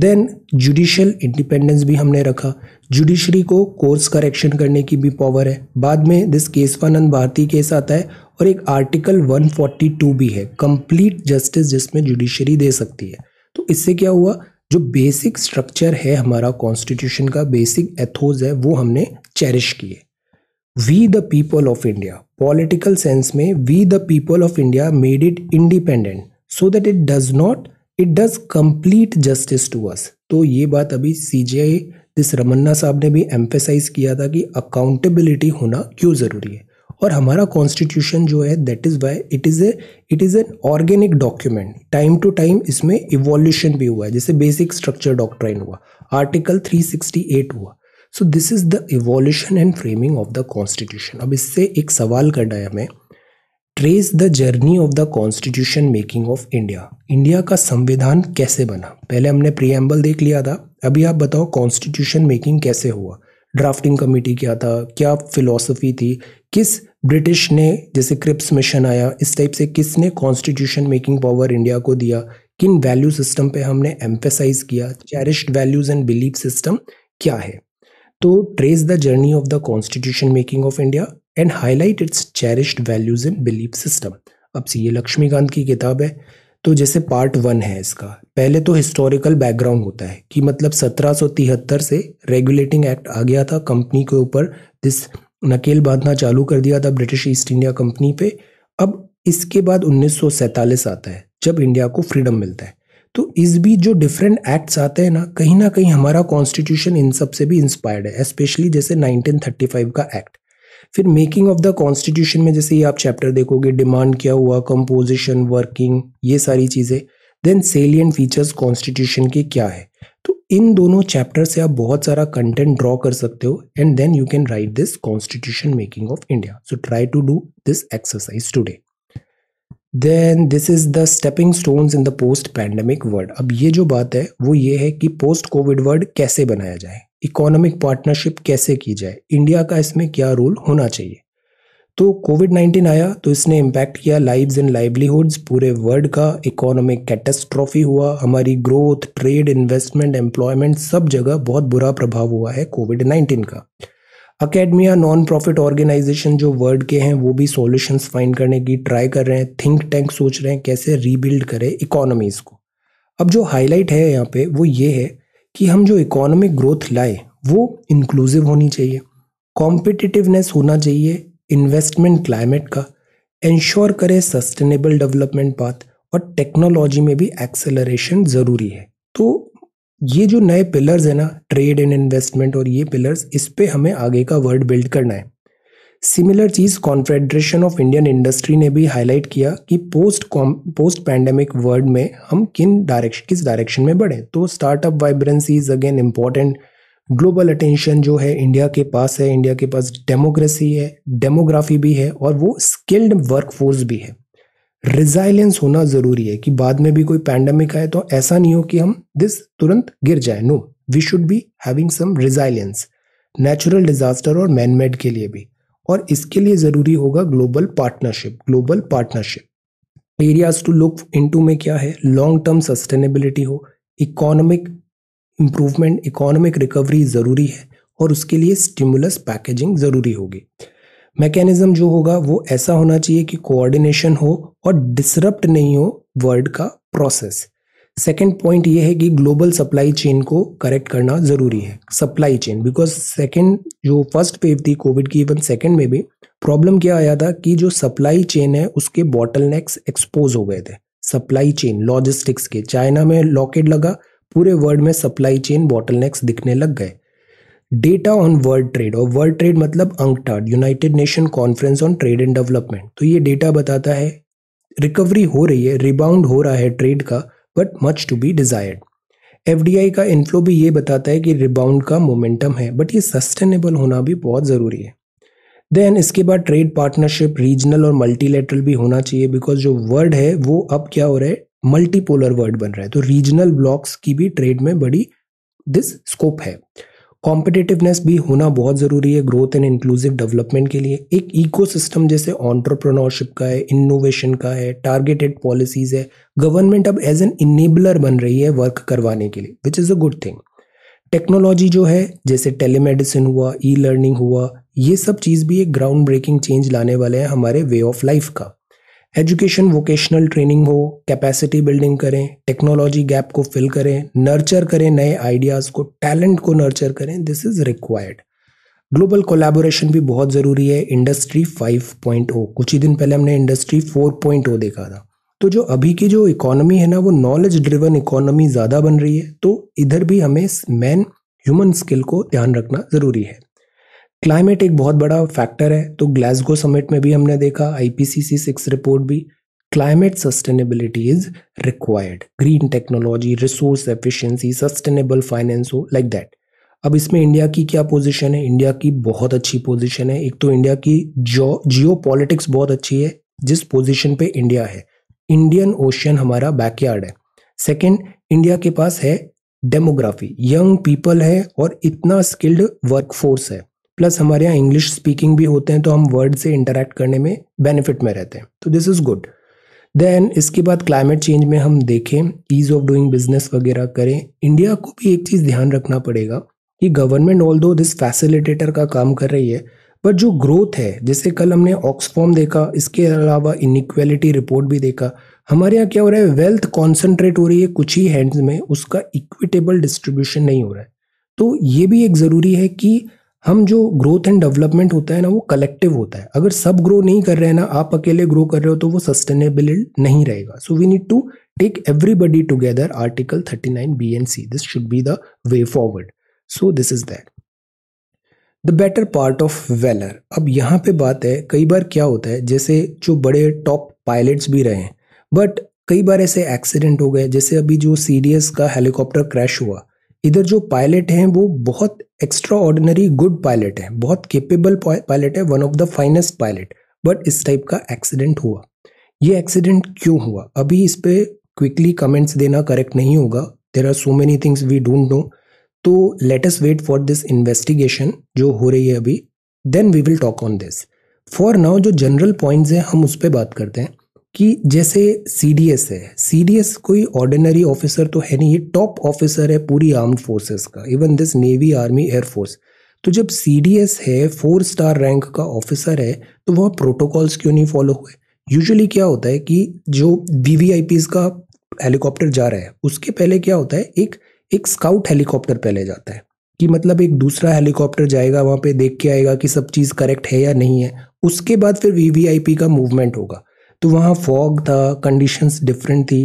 Speaker 1: देन जुडिशल इंडिपेंडेंस भी हमने रखा जुडिशरी को कोर्स करेक्शन करने की भी पावर है बाद में दिस केसवानंद भारती केस आता है और एक आर्टिकल 142 भी है कंप्लीट जस्टिस जिसमें जुडिशरी दे सकती है तो इससे क्या हुआ जो बेसिक स्ट्रक्चर है हमारा कॉन्स्टिट्यूशन का बेसिक एथोज है वो हमने चेरिश किए we the people of India political sense में we the people of India made it independent so that it does not it does complete justice to us तो ये बात अभी सी जी आई दिस रमन्ना साहब ने भी एम्फेसाइज किया था कि अकाउंटेबिलिटी होना क्यों ज़रूरी है और हमारा कॉन्स्टिट्यूशन जो है that is why it is a it is an organic document time to time इसमें इवोल्यूशन भी हुआ है जैसे बेसिक स्ट्रक्चर डॉक्ट्राइन हुआ आर्टिकल 368 हुआ so this is the evolution and framing of the constitution अब इससे एक सवाल करना है हमें trace the journey of the constitution making of India India का संविधान कैसे बना पहले हमने प्रियम्बल देख लिया था अभी आप बताओ कॉन्स्टिट्यूशन मेकिंग कैसे हुआ ड्राफ्टिंग कमेटी क्या था क्या फिलॉसफी थी किस ब्रिटिश ने जैसे क्रिप्स मिशन आया इस टाइप से किसने कॉन्स्टिट्यूशन मेकिंग पावर इंडिया को दिया किन वैल्यू सिस्टम पे हमने एम्फेसाइज किया cherished values and belief system क्या है तो trace the journey of the constitution making of India and highlight its cherished values and belief system अब सी ये लक्ष्मीकांत की किताब है तो जैसे पार्ट वन है इसका पहले तो हिस्टोरिकल बैकग्राउंड होता है कि मतलब 1773 से रेगुलेटिंग एक्ट आ गया था कंपनी के ऊपर दिस नकेल बांधना चालू कर दिया था ब्रिटिश ईस्ट इंडिया कंपनी पे अब इसके बाद 1947 आता है जब इंडिया को फ्रीडम मिलता है तो इस बीच जो डिफरेंट एक्ट्स आते हैं ना कहीं ना कहीं हमारा कॉन्स्टिट्यूशन इन सब से भी इंस्पायर्ड है स्पेशली जैसे 1935 का एक्ट फिर मेकिंग ऑफ द कॉन्स्टिट्यूशन में जैसे ये आप चैप्टर देखोगे डिमांड क्या हुआ कंपोजिशन वर्किंग ये सारी चीज़ें देन सेलियन फीचर्स कॉन्स्टिट्यूशन के क्या है इन दोनों चैप्टर से आप बहुत सारा कंटेंट ड्रॉ कर सकते हो and then you can write this constitution making of India so try to do this exercise today then this is the stepping stones in the post pandemic world अब ये जो बात है वो ये है कि पोस्ट कोविड वर्ल्ड कैसे बनाया जाए इकोनॉमिक पार्टनरशिप कैसे की जाए इंडिया का इसमें क्या रोल होना चाहिए तो कोविड 19 आया तो इसने इम्पैक्ट किया लाइव्स एंड लाइवलीहुड्स पूरे वर्ल्ड का इकोनॉमिक कैटेस्ट्रॉफी हुआ हमारी ग्रोथ ट्रेड इन्वेस्टमेंट एम्प्लॉयमेंट सब जगह बहुत बुरा प्रभाव हुआ है कोविड 19 का अकेडमिया नॉन प्रॉफिट ऑर्गेनाइजेशन जो वर्ल्ड के हैं वो भी सॉल्यूशंस फाइंड करने की ट्राई कर रहे हैं थिंक टैंक सोच रहे हैं कैसे रीबिल्ड करें इकोनॉमीज़ को अब जो हाईलाइट है यहाँ पे वो ये है कि हम जो इकोनॉमिक ग्रोथ लाए वो इंक्लूसिव होनी चाहिए कॉम्पिटिटिवनेस होना चाहिए इन्वेस्टमेंट क्लाइमेट का इंश्योर करें सस्टेनेबल डेवलपमेंट पाथ और टेक्नोलॉजी में भी एक्सेलरेशन ज़रूरी है तो ये जो नए पिलर्स है ना ट्रेड एंड इन्वेस्टमेंट और ये पिलर्स इस पर हमें आगे का वर्ल्ड बिल्ड करना है सिमिलर चीज़ कॉन्फेडरेशन ऑफ इंडियन इंडस्ट्री ने भी हाईलाइट किया कि पोस्ट पोस्ट पैंडेमिक वर्ल्ड में हम किन डायरेक्शन किस डायरेक्शन में बढ़ें तो startup vibrancy is again important global attention जो है इंडिया के पास है इंडिया के पास डेमोक्रेसी है डेमोग्राफी भी है और वो स्किल्ड वर्कफोर्स भी है रिजाइलेंस होना ज़रूरी है कि बाद में भी कोई पैंडमिक आए तो ऐसा नहीं हो कि हम दिस तुरंत गिर जाए no we should be having some resilience natural disaster और मैनमेड के लिए भी और इसके लिए ज़रूरी होगा global partnership global partnership areas to look into में क्या है लॉन्ग टर्म सस्टेनेबिलिटी हो इकोनॉमिक इम्प्रूवमेंट इकोनॉमिक रिकवरी ज़रूरी है और उसके लिए स्टिमुलस पैकेजिंग ज़रूरी होगी मैकेनिज़्म जो होगा वो ऐसा होना चाहिए कि कोऑर्डिनेशन हो और डिसरप्ट नहीं हो वर्ल्ड का प्रोसेस सेकेंड पॉइंट ये है कि ग्लोबल सप्लाई चेन को करेक्ट करना ज़रूरी है सप्लाई चेन बिकॉज सेकेंड जो फर्स्ट वेव थी कोविड की इवन सेकेंड में भी प्रॉब्लम क्या आया था कि जो सप्लाई चेन है उसके बॉटल नेक्स एक्सपोज हो गए थे सप्लाई चेन लॉजिस्टिक्स के चाइना में लॉकेट लगा पूरे वर्ल्ड में सप्लाई चेन बॉटलनेक्स दिखने लग गए डेटा ऑन वर्ल्ड ट्रेड और वर्ल्ड ट्रेड मतलब UNCTAD United Nation conference on trade and development तो ये डेटा बताता है रिकवरी हो रही है रिबाउंड हो रहा है ट्रेड का but much to be desired F का इन्फ्लो भी ये बताता है कि रिबाउंड का मोमेंटम है बट ये सस्टेनेबल होना भी बहुत ज़रूरी है देन इसके बाद ट्रेड पार्टनरशिप रीजनल और मल्टीलेटरल भी होना चाहिए बिकॉज जो वर्ल्ड है वो अब क्या हो रहा है मल्टीपोलर वर्ड बन रहा है तो रीजनल ब्लॉक्स की भी ट्रेड में बड़ी दिस स्कोप है कॉम्पिटेटिवनेस भी होना बहुत ज़रूरी है ग्रोथ एंड इंक्लूसिव डेवलपमेंट के लिए एक इकोसिस्टम जैसे ऑन्टरप्रनोरशिप का है इनोवेशन का है टारगेटेड पॉलिसीज है गवर्नमेंट अब एज एन इनेबलर बन रही है वर्क करवाने के लिए which is a good thing technology जो है जैसे टेलीमेडिसिन हुआ ई लर्निंग हुआ ये सब चीज़ भी एक ग्राउंड ब्रेकिंग चेंज लाने वाले हैं हमारे वे ऑफ लाइफ का एजुकेशन वोकेशनल ट्रेनिंग हो कैपेसिटी बिल्डिंग करें टेक्नोलॉजी गैप को फिल करें नर्चर करें नए आइडियाज़ को टैलेंट को नर्चर करें this is required global collaboration भी बहुत ज़रूरी है इंडस्ट्री 5.0 कुछ ही दिन पहले हमने इंडस्ट्री 4.0 देखा था तो जो अभी की जो इकोनॉमी है ना वो नॉलेज ड्रिवन इकोनॉमी ज़्यादा बन रही है तो इधर भी हमें मैन ह्यूमन स्किल को ध्यान रखना ज़रूरी है क्लाइमेट एक बहुत बड़ा फैक्टर है तो ग्लासगो समिट में भी हमने देखा आईपीसीसी सिक्स रिपोर्ट भी climate sustainability is required green technology resource efficiency sustainable finance हो लाइक दैट अब इसमें इंडिया की क्या पोजीशन है इंडिया की बहुत अच्छी पोजीशन है एक तो इंडिया की जो जियो पॉलिटिक्स बहुत अच्छी है जिस पोजिशन पे इंडिया है इंडियन ओशियन हमारा बैकयार्ड है सेकेंड इंडिया के पास है डेमोग्राफी यंग पीपल है और इतना स्किल्ड वर्कफोर्स है प्लस हमारे यहाँ इंग्लिश स्पीकिंग भी होते हैं तो हम वर्ड से इंटरेक्ट करने में बेनिफिट में रहते हैं तो दिस इज़ गुड देन इसके बाद क्लाइमेट चेंज में हम देखें ईज़ ऑफ डूइंग बिजनेस वगैरह करें इंडिया को भी एक चीज़ ध्यान रखना पड़ेगा कि government although this facilitator का काम कर रही है बट जो ग्रोथ है जैसे कल हमने ऑक्सफॉर्म देखा इसके अलावा इनिक्वेलिटी रिपोर्ट भी देखा हमारे यहाँ क्या हो रहा है वेल्थ कॉन्सेंट्रेट हो रही है कुछ ही हैंड्स में उसका इक्विटेबल डिस्ट्रीब्यूशन नहीं हो रहा है तो ये भी एक ज़रूरी है कि हम जो ग्रोथ एंड डेवलपमेंट होता है ना वो कलेक्टिव होता है अगर सब ग्रो नहीं कर रहे हैं ना आप अकेले ग्रो कर रहे हो तो वो सस्टेनेबल नहीं रहेगा so we need to take everybody together article thirty nine B and C this should be the way forward so this is that the better part of valour अब यहाँ पे बात है कई बार क्या होता है जैसे जो बड़े टॉप पायलट्स भी रहे हैं बट कई बार ऐसे एक्सीडेंट हो गए जैसे अभी जो सी का हेलीकॉप्टर क्रैश हुआ इधर जो पायलट हैं वो बहुत एक्स्ट्रा ऑर्डिनरी गुड पायलट हैं बहुत केपेबल पायलट है one of the finest pilot but इस टाइप का एक्सीडेंट हुआ ये एक्सीडेंट क्यों हुआ अभी इस पर क्विकली कमेंट्स देना करेक्ट नहीं होगा there are so many things we don't know तो let's wait for this investigation जो हो रही है अभी then we will talk on this for now जो जनरल पॉइंट्स हैं हम उस पर बात करते हैं कि जैसे सी डी एस है सी डी एस कोई ऑर्डिनरी ऑफिसर तो है नहीं ये टॉप ऑफिसर है पूरी आर्म्ड फोर्सेस का even this navy army air force तो जब सी डी एस है फोर स्टार रैंक का ऑफिसर है तो वह प्रोटोकॉल्स क्यों नहीं फॉलो हुए यूजुअली क्या होता है कि जो वी वी आई पीज का हेलीकॉप्टर जा रहा है उसके पहले क्या होता है एक एक स्काउट हेलीकॉप्टर पहले जाता है कि मतलब एक दूसरा हेलीकॉप्टर जाएगा वहाँ पे देख के आएगा कि सब चीज़ करेक्ट है या नहीं है उसके बाद फिर वी वी आई पी का मूवमेंट होगा तो वहाँ फॉग था कंडीशंस डिफरेंट थी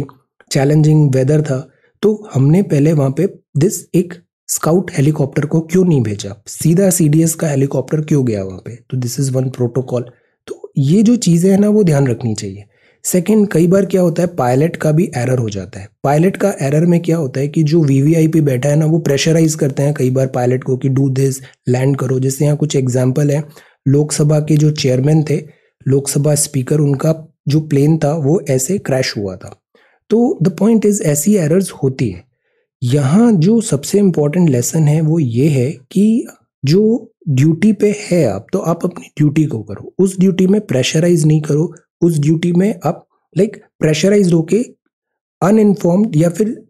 Speaker 1: चैलेंजिंग वेदर था तो हमने पहले वहाँ पे दिस एक स्काउट हेलीकॉप्टर को क्यों नहीं भेजा सीधा सी का हेलीकॉप्टर क्यों गया वहाँ पे तो दिस इज़ वन प्रोटोकॉल तो ये जो चीज़ें हैं ना वो ध्यान रखनी चाहिए सेकेंड कई बार क्या होता है पायलट का भी एरर हो जाता है पायलट का एरर में क्या होता है कि जो वी बैठा है ना वो प्रेशराइज करते हैं कई बार पायलट को कि डू दिस लैंड करो जैसे यहाँ कुछ एग्जाम्पल है लोकसभा के जो चेयरमैन थे लोकसभा स्पीकर उनका जो प्लेन था वो ऐसे क्रैश हुआ था तो द पॉइंट इज़ ऐसी एरर्स होती है यहाँ जो सबसे इम्पॉर्टेंट लेसन है वो ये है कि जो ड्यूटी पे है आप तो आप अपनी ड्यूटी को करो उस ड्यूटी में प्रेशराइज नहीं करो उस ड्यूटी में आप लाइक प्रेशराइज होके अनइनफॉर्म्ड या फिर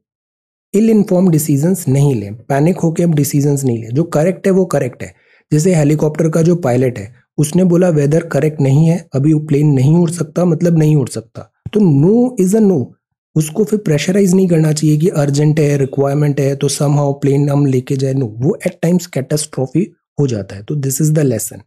Speaker 1: इल इन्फॉर्म डिसीजंस नहीं लें पैनिक होके हम डिसीजंस नहीं लें जो करेक्ट है वो करेक्ट है जैसे हेलीकॉप्टर का जो पायलट है उसने बोला वेदर करेक्ट नहीं है अभी वो प्लेन नहीं उड़ सकता मतलब नहीं उड़ सकता तो नो इज अ नो उसको फिर प्रेशराइज नहीं करना चाहिए कि अर्जेंट है रिक्वायरमेंट है तो सम हाउ प्लेन हम लेके जाए नो वो एट टाइम्स कैटेस्ट्रॉफी हो जाता है तो this is the lesson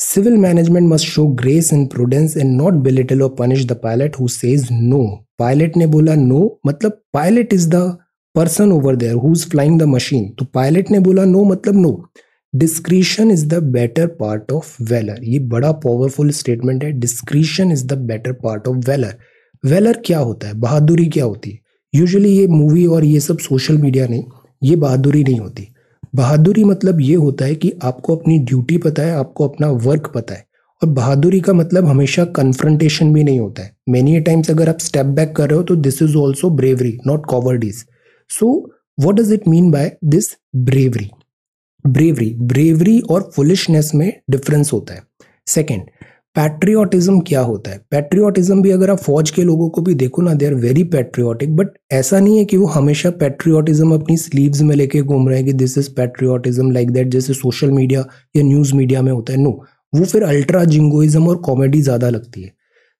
Speaker 1: civil management must show grace and prudence and not belittle और punish the pilot who says no pilot ने बोला नो मतलब pilot is the person over there who is flying the machine तो pilot ने बोला no मतलब no no. Discretion is the better part of valour ये बड़ा पावरफुल स्टेटमेंट है discretion is the better part of valour valour क्या होता है बहादुरी क्या होती है यूजली ये मूवी और ये सब सोशल मीडिया नहीं ये बहादुरी नहीं होती बहादुरी मतलब ये होता है कि आपको अपनी ड्यूटी पता है आपको अपना वर्क पता है और बहादुरी का मतलब हमेशा कन्फ्रंटेशन भी नहीं होता है मैनी टाइम्स अगर आप स्टेप बैक कर रहे हो तो this is also bravery not cowardice so what does it mean by this bravery bravery bravery और फुलिशनेस में डिफरेंस होता है सेकेंड पैट्रियाटिज्म क्या होता है पैट्रियाटिज्म भी अगर आप फौज के लोगों को भी देखो ना they are very patriotic but ऐसा नहीं है कि वो हमेशा पैट्रियाटिज्म अपनी स्लीव्स में लेके घूम रहे हैं कि this is patriotism like that जैसे सोशल मीडिया या न्यूज़ मीडिया में होता है नो no, वो फिर अल्ट्रा जिंगोइज्म और कॉमेडी ज़्यादा लगती है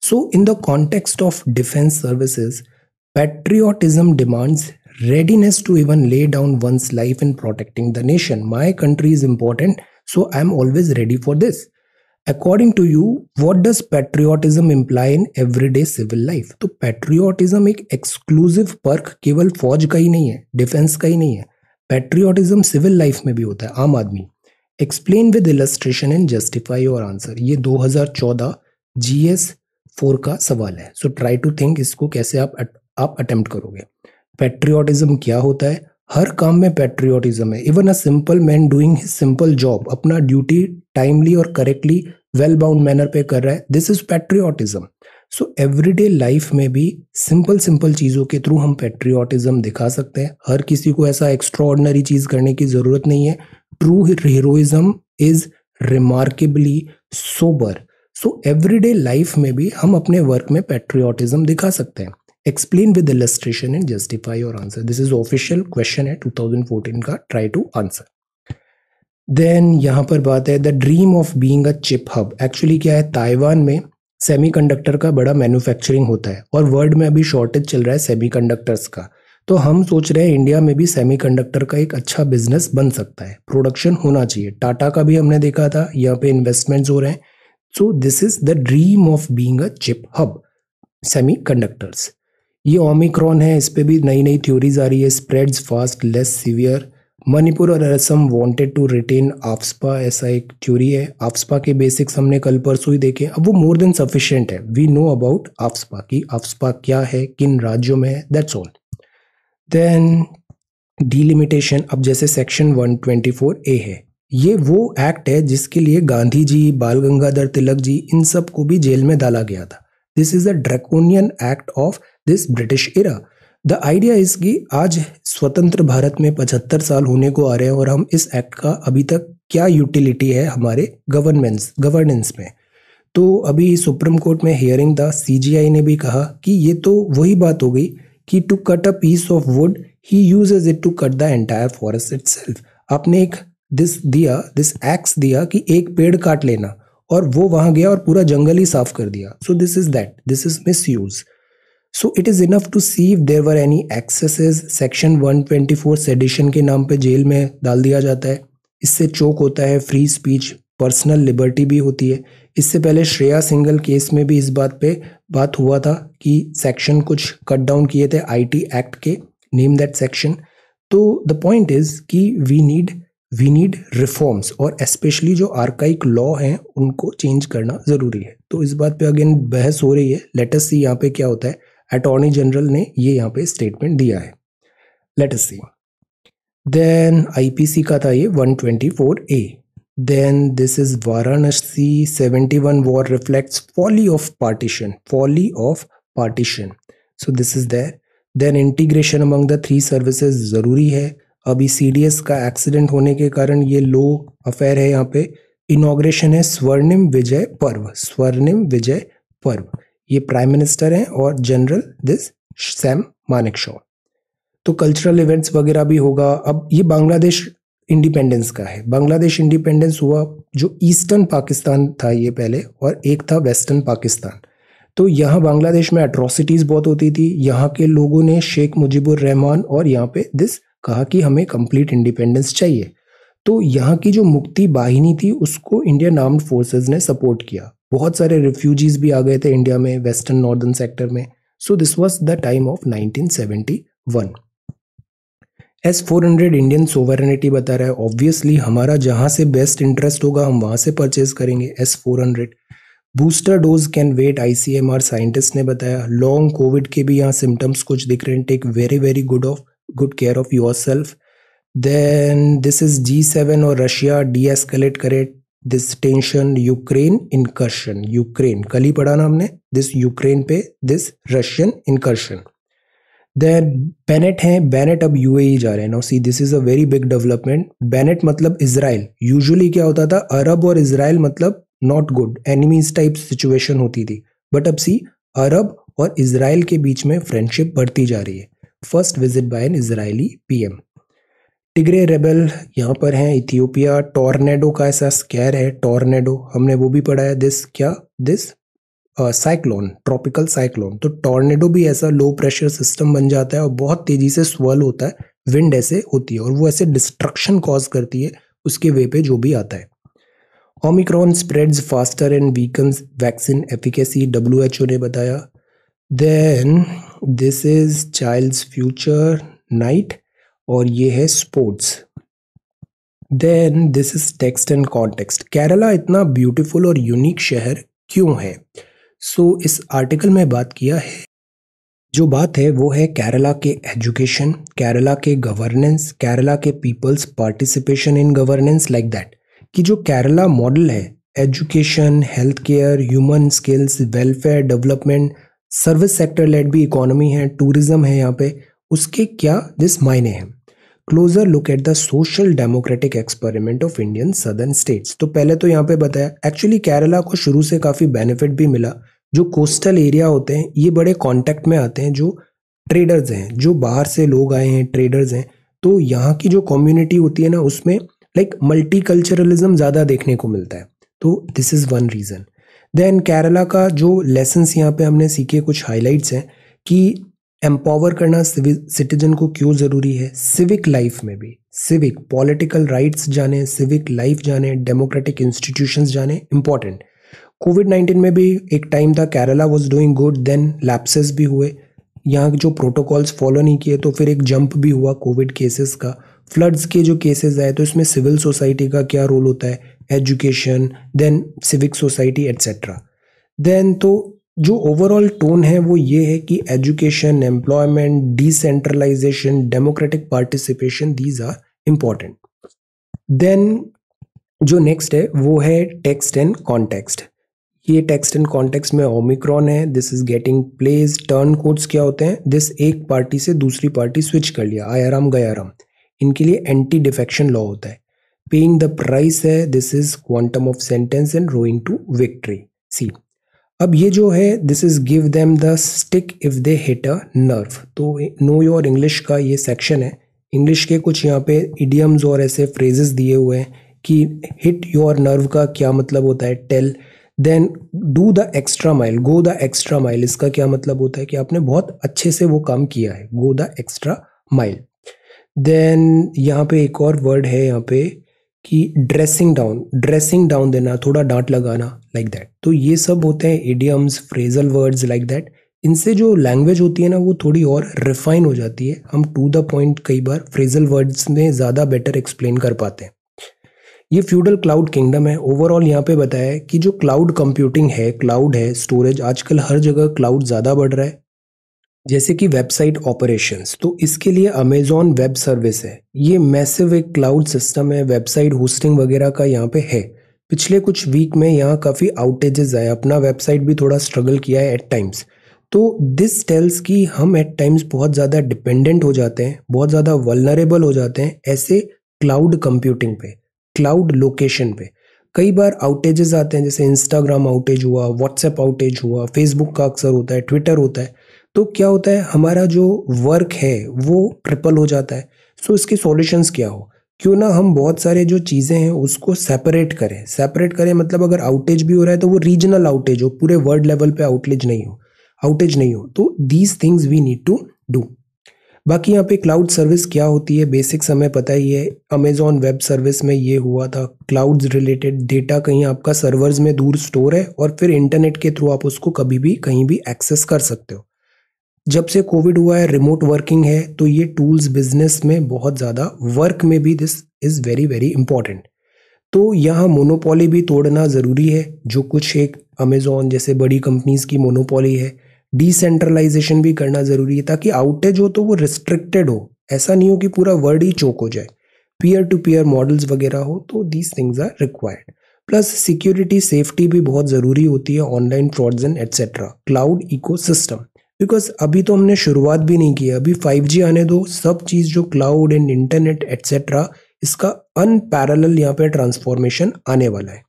Speaker 1: so in the context of defence services patriotism demands readiness to even lay down one's life in protecting the nation. My country is important, so I always ready for this. According to you what does patriotism imply in every day civil life तो patriotism एक exclusive perk केवल फौज का ही नहीं है defence का ही नहीं है पेट्रियाटिज्म सिविल लाइफ में भी होता है आम आदमी explain with illustration and justify your answer ये 2014 एस फोर का सवाल है सो ट्राई टू थिंक इसको कैसे आप आप अटेम्प्ट करोगे पेट्रियाटिज्म क्या होता है हर काम में पेट्रियोटिज्म है even a simple man doing his simple job अपना ड्यूटी टाइमली और करेक्टली वेल बाउंड मैनर पे कर रहा है this is patriotism so everyday life में भी सिंपल सिंपल चीज़ों के थ्रू हम पेट्रियाटिज्म दिखा सकते हैं हर किसी को ऐसा एक्स्ट्रॉर्डनरी चीज़ करने की ज़रूरत नहीं है true heroism is remarkably sober so everyday life में भी हम अपने वर्क में पेट्रियाटिज्म दिखा सकते हैं explain with illustration and justify your answer this is official question है 2014 का try to answer देन यहाँ पर बात है the dream of being a chip hub actually क्या है ताइवान में सेमीकंडक्टर का बड़ा मैन्युफैक्चरिंग होता है और वर्ल्ड में अभी शॉर्टेज चल रहा है सेमीकंडक्टर्स का तो हम सोच रहे हैं इंडिया में भी सेमीकंडक्टर का एक अच्छा बिजनेस बन सकता है प्रोडक्शन होना चाहिए टाटा का भी हमने देखा था यहाँ पे इन्वेस्टमेंट्स हो रहे हैं so this is the dream of being a chip hub semiconductors ये ओमिक्रॉन है इस पर भी नई नई थ्योरीज आ रही है spreads fast less severe Manipur और Assam wanted to retain AFSPA ऐसा एक थ्योरी है आफ्सपा के बेसिक्स हमने कल परसों ही देखे अब वो मोर देन सफिशियंट है वी नो अबाउट आफ्सपा की आफ्सपा क्या है किन राज्यों में है दैट्स ऑल देन डिलिमिटेशन अब जैसे सेक्शन 124 ए है ये वो एक्ट है जिसके लिए गांधी जी बाल गंगाधर तिलक जी इन सब को भी जेल में डाला गया था this is a draconian act of this British era the idea is कि आज स्वतंत्र भारत में पचहत्तर साल होने को आ रहे हैं और हम इस एक्ट का अभी तक क्या यूटिलिटी है हमारे गवर्नमेंट्स गवर्नेंस में तो अभी सुप्रीम कोर्ट में हियरिंग था सी ने भी कहा कि ये तो वही बात हो गई कि to cut a piece of wood he use it to cut the entire forest it आपने एक दिस दिया दिस एक्स दिया कि एक पेड़ काट लेना और वो वहाँ गया और पूरा जंगल ही साफ कर दिया so this is that this is misuse so it is enough to see if there were any excesses section 124 sedition के नाम पे जेल में डाल दिया जाता है इससे चोक होता है फ्री स्पीच पर्सनल लिबर्टी भी होती है इससे पहले श्रेया सिंगल केस में भी इस बात पे बात हुआ था कि सेक्शन कुछ कट डाउन किए थे आईटी एक्ट के नेम दैट सेक्शन तो द पॉइंट इज़ कि we need we need reforms और स्पेशली जो आर्काइक लॉ हैं उनको चेंज करना ज़रूरी है तो इस बात पे अगेन बहस हो रही है लेटेस्ट सी यहाँ पे क्या होता है अटॉर्नी जनरल ने ये यहाँ पे स्टेटमेंट दिया है let us see then IPC का था ये 124 A then this is Varanasi 71 one war reflect folly of partition folly of partition so this is there then integration among the three services ज़रूरी है अभी सी का एक्सीडेंट होने के कारण ये लो अफेयर है यहाँ पे इनोग्रेशन है स्वर्णिम विजय पर्व स्वर्णिम विजय पर्व ये प्राइम मिनिस्टर हैं और general this Sam Manekshaw तो कल्चरल इवेंट्स वगैरह भी होगा अब ये बांग्लादेश इंडिपेंडेंस का है बांग्लादेश इंडिपेंडेंस हुआ जो ईस्टर्न पाकिस्तान था ये पहले और एक था वेस्टर्न पाकिस्तान तो यहाँ बांग्लादेश में अट्रॉसिटीज़ बहुत होती थी यहाँ के लोगों ने शेख मुजीबुर रहमान और यहाँ पे दिस कहा कि हमें कंप्लीट इंडिपेंडेंस चाहिए तो यहाँ की जो मुक्ति बाहिनी थी उसको इंडियन आर्म्ड फोर्सेज ने सपोर्ट किया बहुत सारे रिफ्यूजीज भी आ गए थे इंडिया में वेस्टर्न नॉर्दर्न सेक्टर में so this was the time of nineteen S four hundred Indian sovereignty बता रहा है ऑब्वियसली हमारा जहां से बेस्ट इंटरेस्ट होगा हम वहां से परचेज करेंगे S four hundred booster dose can wait are scientist ने बताया लॉन्ग कोविड के भी यहाँ सिम्टम्स कुछ दिख रहे हैं take very very good of good care of yourself then this is G seven और रशिया डी एस्केलेट करे this tension Ukraine incursion Ukraine कल ही पढ़ा ना हमने दिस यूक्रेन पे this Russian incursion then Bennett हैं बेनेट अब यूएई e जा रहे हैं now see this is a very big development Bennett मतलब इसराइल यूजली क्या होता था अरब और इसराइल मतलब not good enemies type situation होती थी बट अब सी अरब और इसराइल के बीच में फ्रेंडशिप बढ़ती जा रही है first visit by an Israeli PM Tigray rebel यहाँ पर हैं इथियोपिया टॉर्नेडो का ऐसा स्कैर है टॉर्नेडो हमने वो भी पढ़ा है दिस क्या दिस साइक्लोन ट्रॉपिकल साइक्लोन तो टॉर्नेडो भी ऐसा लो प्रेशर सिस्टम बन जाता है और बहुत तेजी से स्वल होता है विंड ऐसे होती है और वो ऐसे डिस्ट्रक्शन कॉज करती है उसके वे पे जो भी आता है omicron spreads faster and weakens vaccine efficacy W H O ने बताया then this is child future night और ये है sports then this is text and context Kerala इतना ब्यूटीफुल और यूनिक शहर क्यों है सो so, इस आर्टिकल में बात किया है जो बात है वो है केरला के एजुकेशन केरला के गवर्नेंस केरला के people's participation in governance like that कि जो केरला मॉडल है education health care human skills welfare development service sector led भी इकोनॉमी है टूरिज्म है यहाँ पे उसके क्या दिस मायने हैं closer look at the social democratic experiment of Indian southern states तो पहले तो यहाँ पे बताया एक्चुअली केरला को शुरू से काफ़ी बेनिफिट भी मिला जो कोस्टल एरिया होते हैं ये बड़े कॉन्टैक्ट में आते हैं जो ट्रेडर्स हैं जो बाहर से लोग आए हैं ट्रेडर्स हैं तो यहाँ की जो कम्युनिटी होती है ना उसमें लाइक मल्टी कल्चरलिज्म ज़्यादा देखने को मिलता है तो this is one reason then Kerala का जो लेसन्स यहाँ पे हमने सीखे कुछ हाईलाइट्स हैं कि एम्पावर करना सिटीजन को क्यों ज़रूरी है सिविक लाइफ में भी सिविक पॉलिटिकल राइट्स जाने सिविक लाइफ जाने डेमोक्रेटिक इंस्टीट्यूशंस जाने इम्पॉर्टेंट कोविड नाइन्टीन में भी एक टाइम था Kerala was doing good then lapses भी हुए यहाँ जो प्रोटोकॉल्स फॉलो नहीं किए तो फिर एक जंप भी हुआ कोविड केसेस का फ्लड्स के जो केसेस आए तो इसमें सिविल सोसाइटी का क्या रोल होता है education then civic society etcetera then तो जो ओवरऑल टोन है वो ये है कि education employment decentralisation democratic participation these are important then जो नेक्स्ट है वो है टेक्स्ट एंड कॉन्टेक्स्ट ये टेक्स्ट एंड कॉन्टेक्स्ट में ओमिक्रॉन है this is getting place turn codes क्या होते हैं दिस एक पार्टी से दूसरी पार्टी स्विच कर लिया आयाराम गयाराम इनके लिए एंटी डिफेक्शन लॉ होता है पेइंग द प्राइस है this is quantum of sentence and rowing to victory see अब ये जो है this is give them the stick if they hit a nerve तो नो योर इंग्लिश का ये सेक्शन है इंग्लिश के कुछ यहाँ पे इडियम्स और ऐसे फ्रेजेस दिए हुए हैं कि हिट योर नर्व का क्या मतलब होता है tell then do the extra mile go the extra mile इसका क्या मतलब होता है कि आपने बहुत अच्छे से वो काम किया है go the extra mile then यहाँ पे एक और वर्ड है यहाँ पे कि ड्रेसिंग डाउन ड्रेसिंग डाउन देना थोड़ा डांट लगाना लाइक like दैट तो ये सब होते हैं idioms phrasal words like that इनसे जो लैंग्वेज होती है ना वो थोड़ी और रिफाइन हो जाती है हम टू द पॉइंट कई बार फ्रेजल वर्ड्स में ज़्यादा बेटर एक्सप्लेन कर पाते हैं ये फ्यूडल क्लाउड किंगडम है ओवरऑल यहाँ पे बताया है कि जो क्लाउड कंप्यूटिंग है क्लाउड है स्टोरेज आजकल हर जगह क्लाउड ज़्यादा बढ़ रहा है जैसे कि वेबसाइट ऑपरेशंस तो इसके लिए अमेजॉन वेब सर्विस है ये मैसिव एक क्लाउड सिस्टम है वेबसाइट होस्टिंग वगैरह का यहाँ पे है पिछले कुछ वीक में यहाँ काफ़ी आउटेजेस आए अपना वेबसाइट भी थोड़ा स्ट्रगल किया है एट टाइम्स तो दिस टेल्स कि हम एट टाइम्स बहुत ज़्यादा डिपेंडेंट हो जाते हैं बहुत ज़्यादा वलनरेबल हो जाते हैं ऐसे क्लाउड कंप्यूटिंग पे क्लाउड लोकेशन पे कई बार आउटेजेस आते हैं जैसे इंस्टाग्राम आउटेज हुआ व्हाट्सएप आउटेज हुआ फेसबुक का अक्सर होता है ट्विटर होता है तो क्या होता है हमारा जो वर्क है वो ट्रिपल हो जाता है सो इसके सॉल्यूशंस क्या हो क्यों ना हम बहुत सारे जो चीज़ें हैं उसको सेपरेट करें सेपरेट करें मतलब अगर आउटेज भी हो रहा है तो वो रीजनल आउटेज हो पूरे वर्ल्ड लेवल पे आउटेज नहीं हो आउटेज नहीं हो तो these things we need to do बाकी यहाँ पे क्लाउड सर्विस क्या होती है बेसिक्स हमें पता ही है अमेजॉन वेब सर्विस में ये हुआ था क्लाउड्स रिलेटेड डेटा कहीं आपका सर्वर्स में दूर स्टोर है और फिर इंटरनेट के थ्रू आप उसको कभी भी कहीं भी एक्सेस कर सकते हो जब से कोविड हुआ है रिमोट वर्किंग है तो ये टूल्स बिजनेस में बहुत ज़्यादा वर्क में भी this is very very important तो यहाँ मोनोपॉली भी तोड़ना ज़रूरी है जो कुछ एक अमेजोन जैसे बड़ी कंपनीज़ की मोनोपॉली है डिसेंट्रलाइजेशन भी करना ज़रूरी है ताकि आउटेज हो तो वो रिस्ट्रिक्टेड हो ऐसा नहीं हो कि पूरा वर्ल्ड ही चौक हो जाए पीयर टू पीयर मॉडल्स वगैरह हो तो these things are required plus security safety भी बहुत ज़रूरी होती है online frauds and etcetera cloud ecosystem because अभी तो हमने शुरुआत भी नहीं की है अभी जी आने दो सब चीज़ जो क्लाउड एंड इंटरनेट एट्सेट्रा इसका अनपैरल यहाँ पे ट्रांसफॉर्मेशन आने वाला है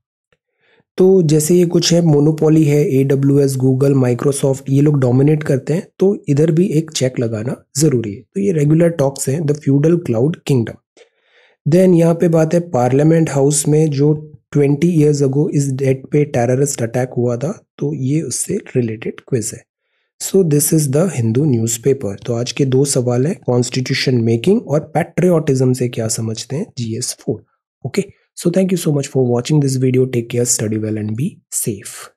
Speaker 1: तो जैसे ये कुछ है मोनोपोली है A W S Google Microsoft ये लोग डोमिनेट करते हैं तो इधर भी एक चेक लगाना ज़रूरी है तो ये रेगुलर टॉक्स हैं the feudal cloud kingdom then यहाँ पे बात है पार्लियामेंट हाउस में जो ट्वेंटी ईयर्स अगो इस डेट पे टेररिस्ट अटैक हुआ था तो ये उससे रिलेटेड क्विज है so this is the Hindu paper तो आज के दो सवाल है कॉन्स्टिट्यूशन मेकिंग और पैट्रियोटिज्म से क्या समझते हैं G S four okay so thank you so much for watching this video take care study well and be safe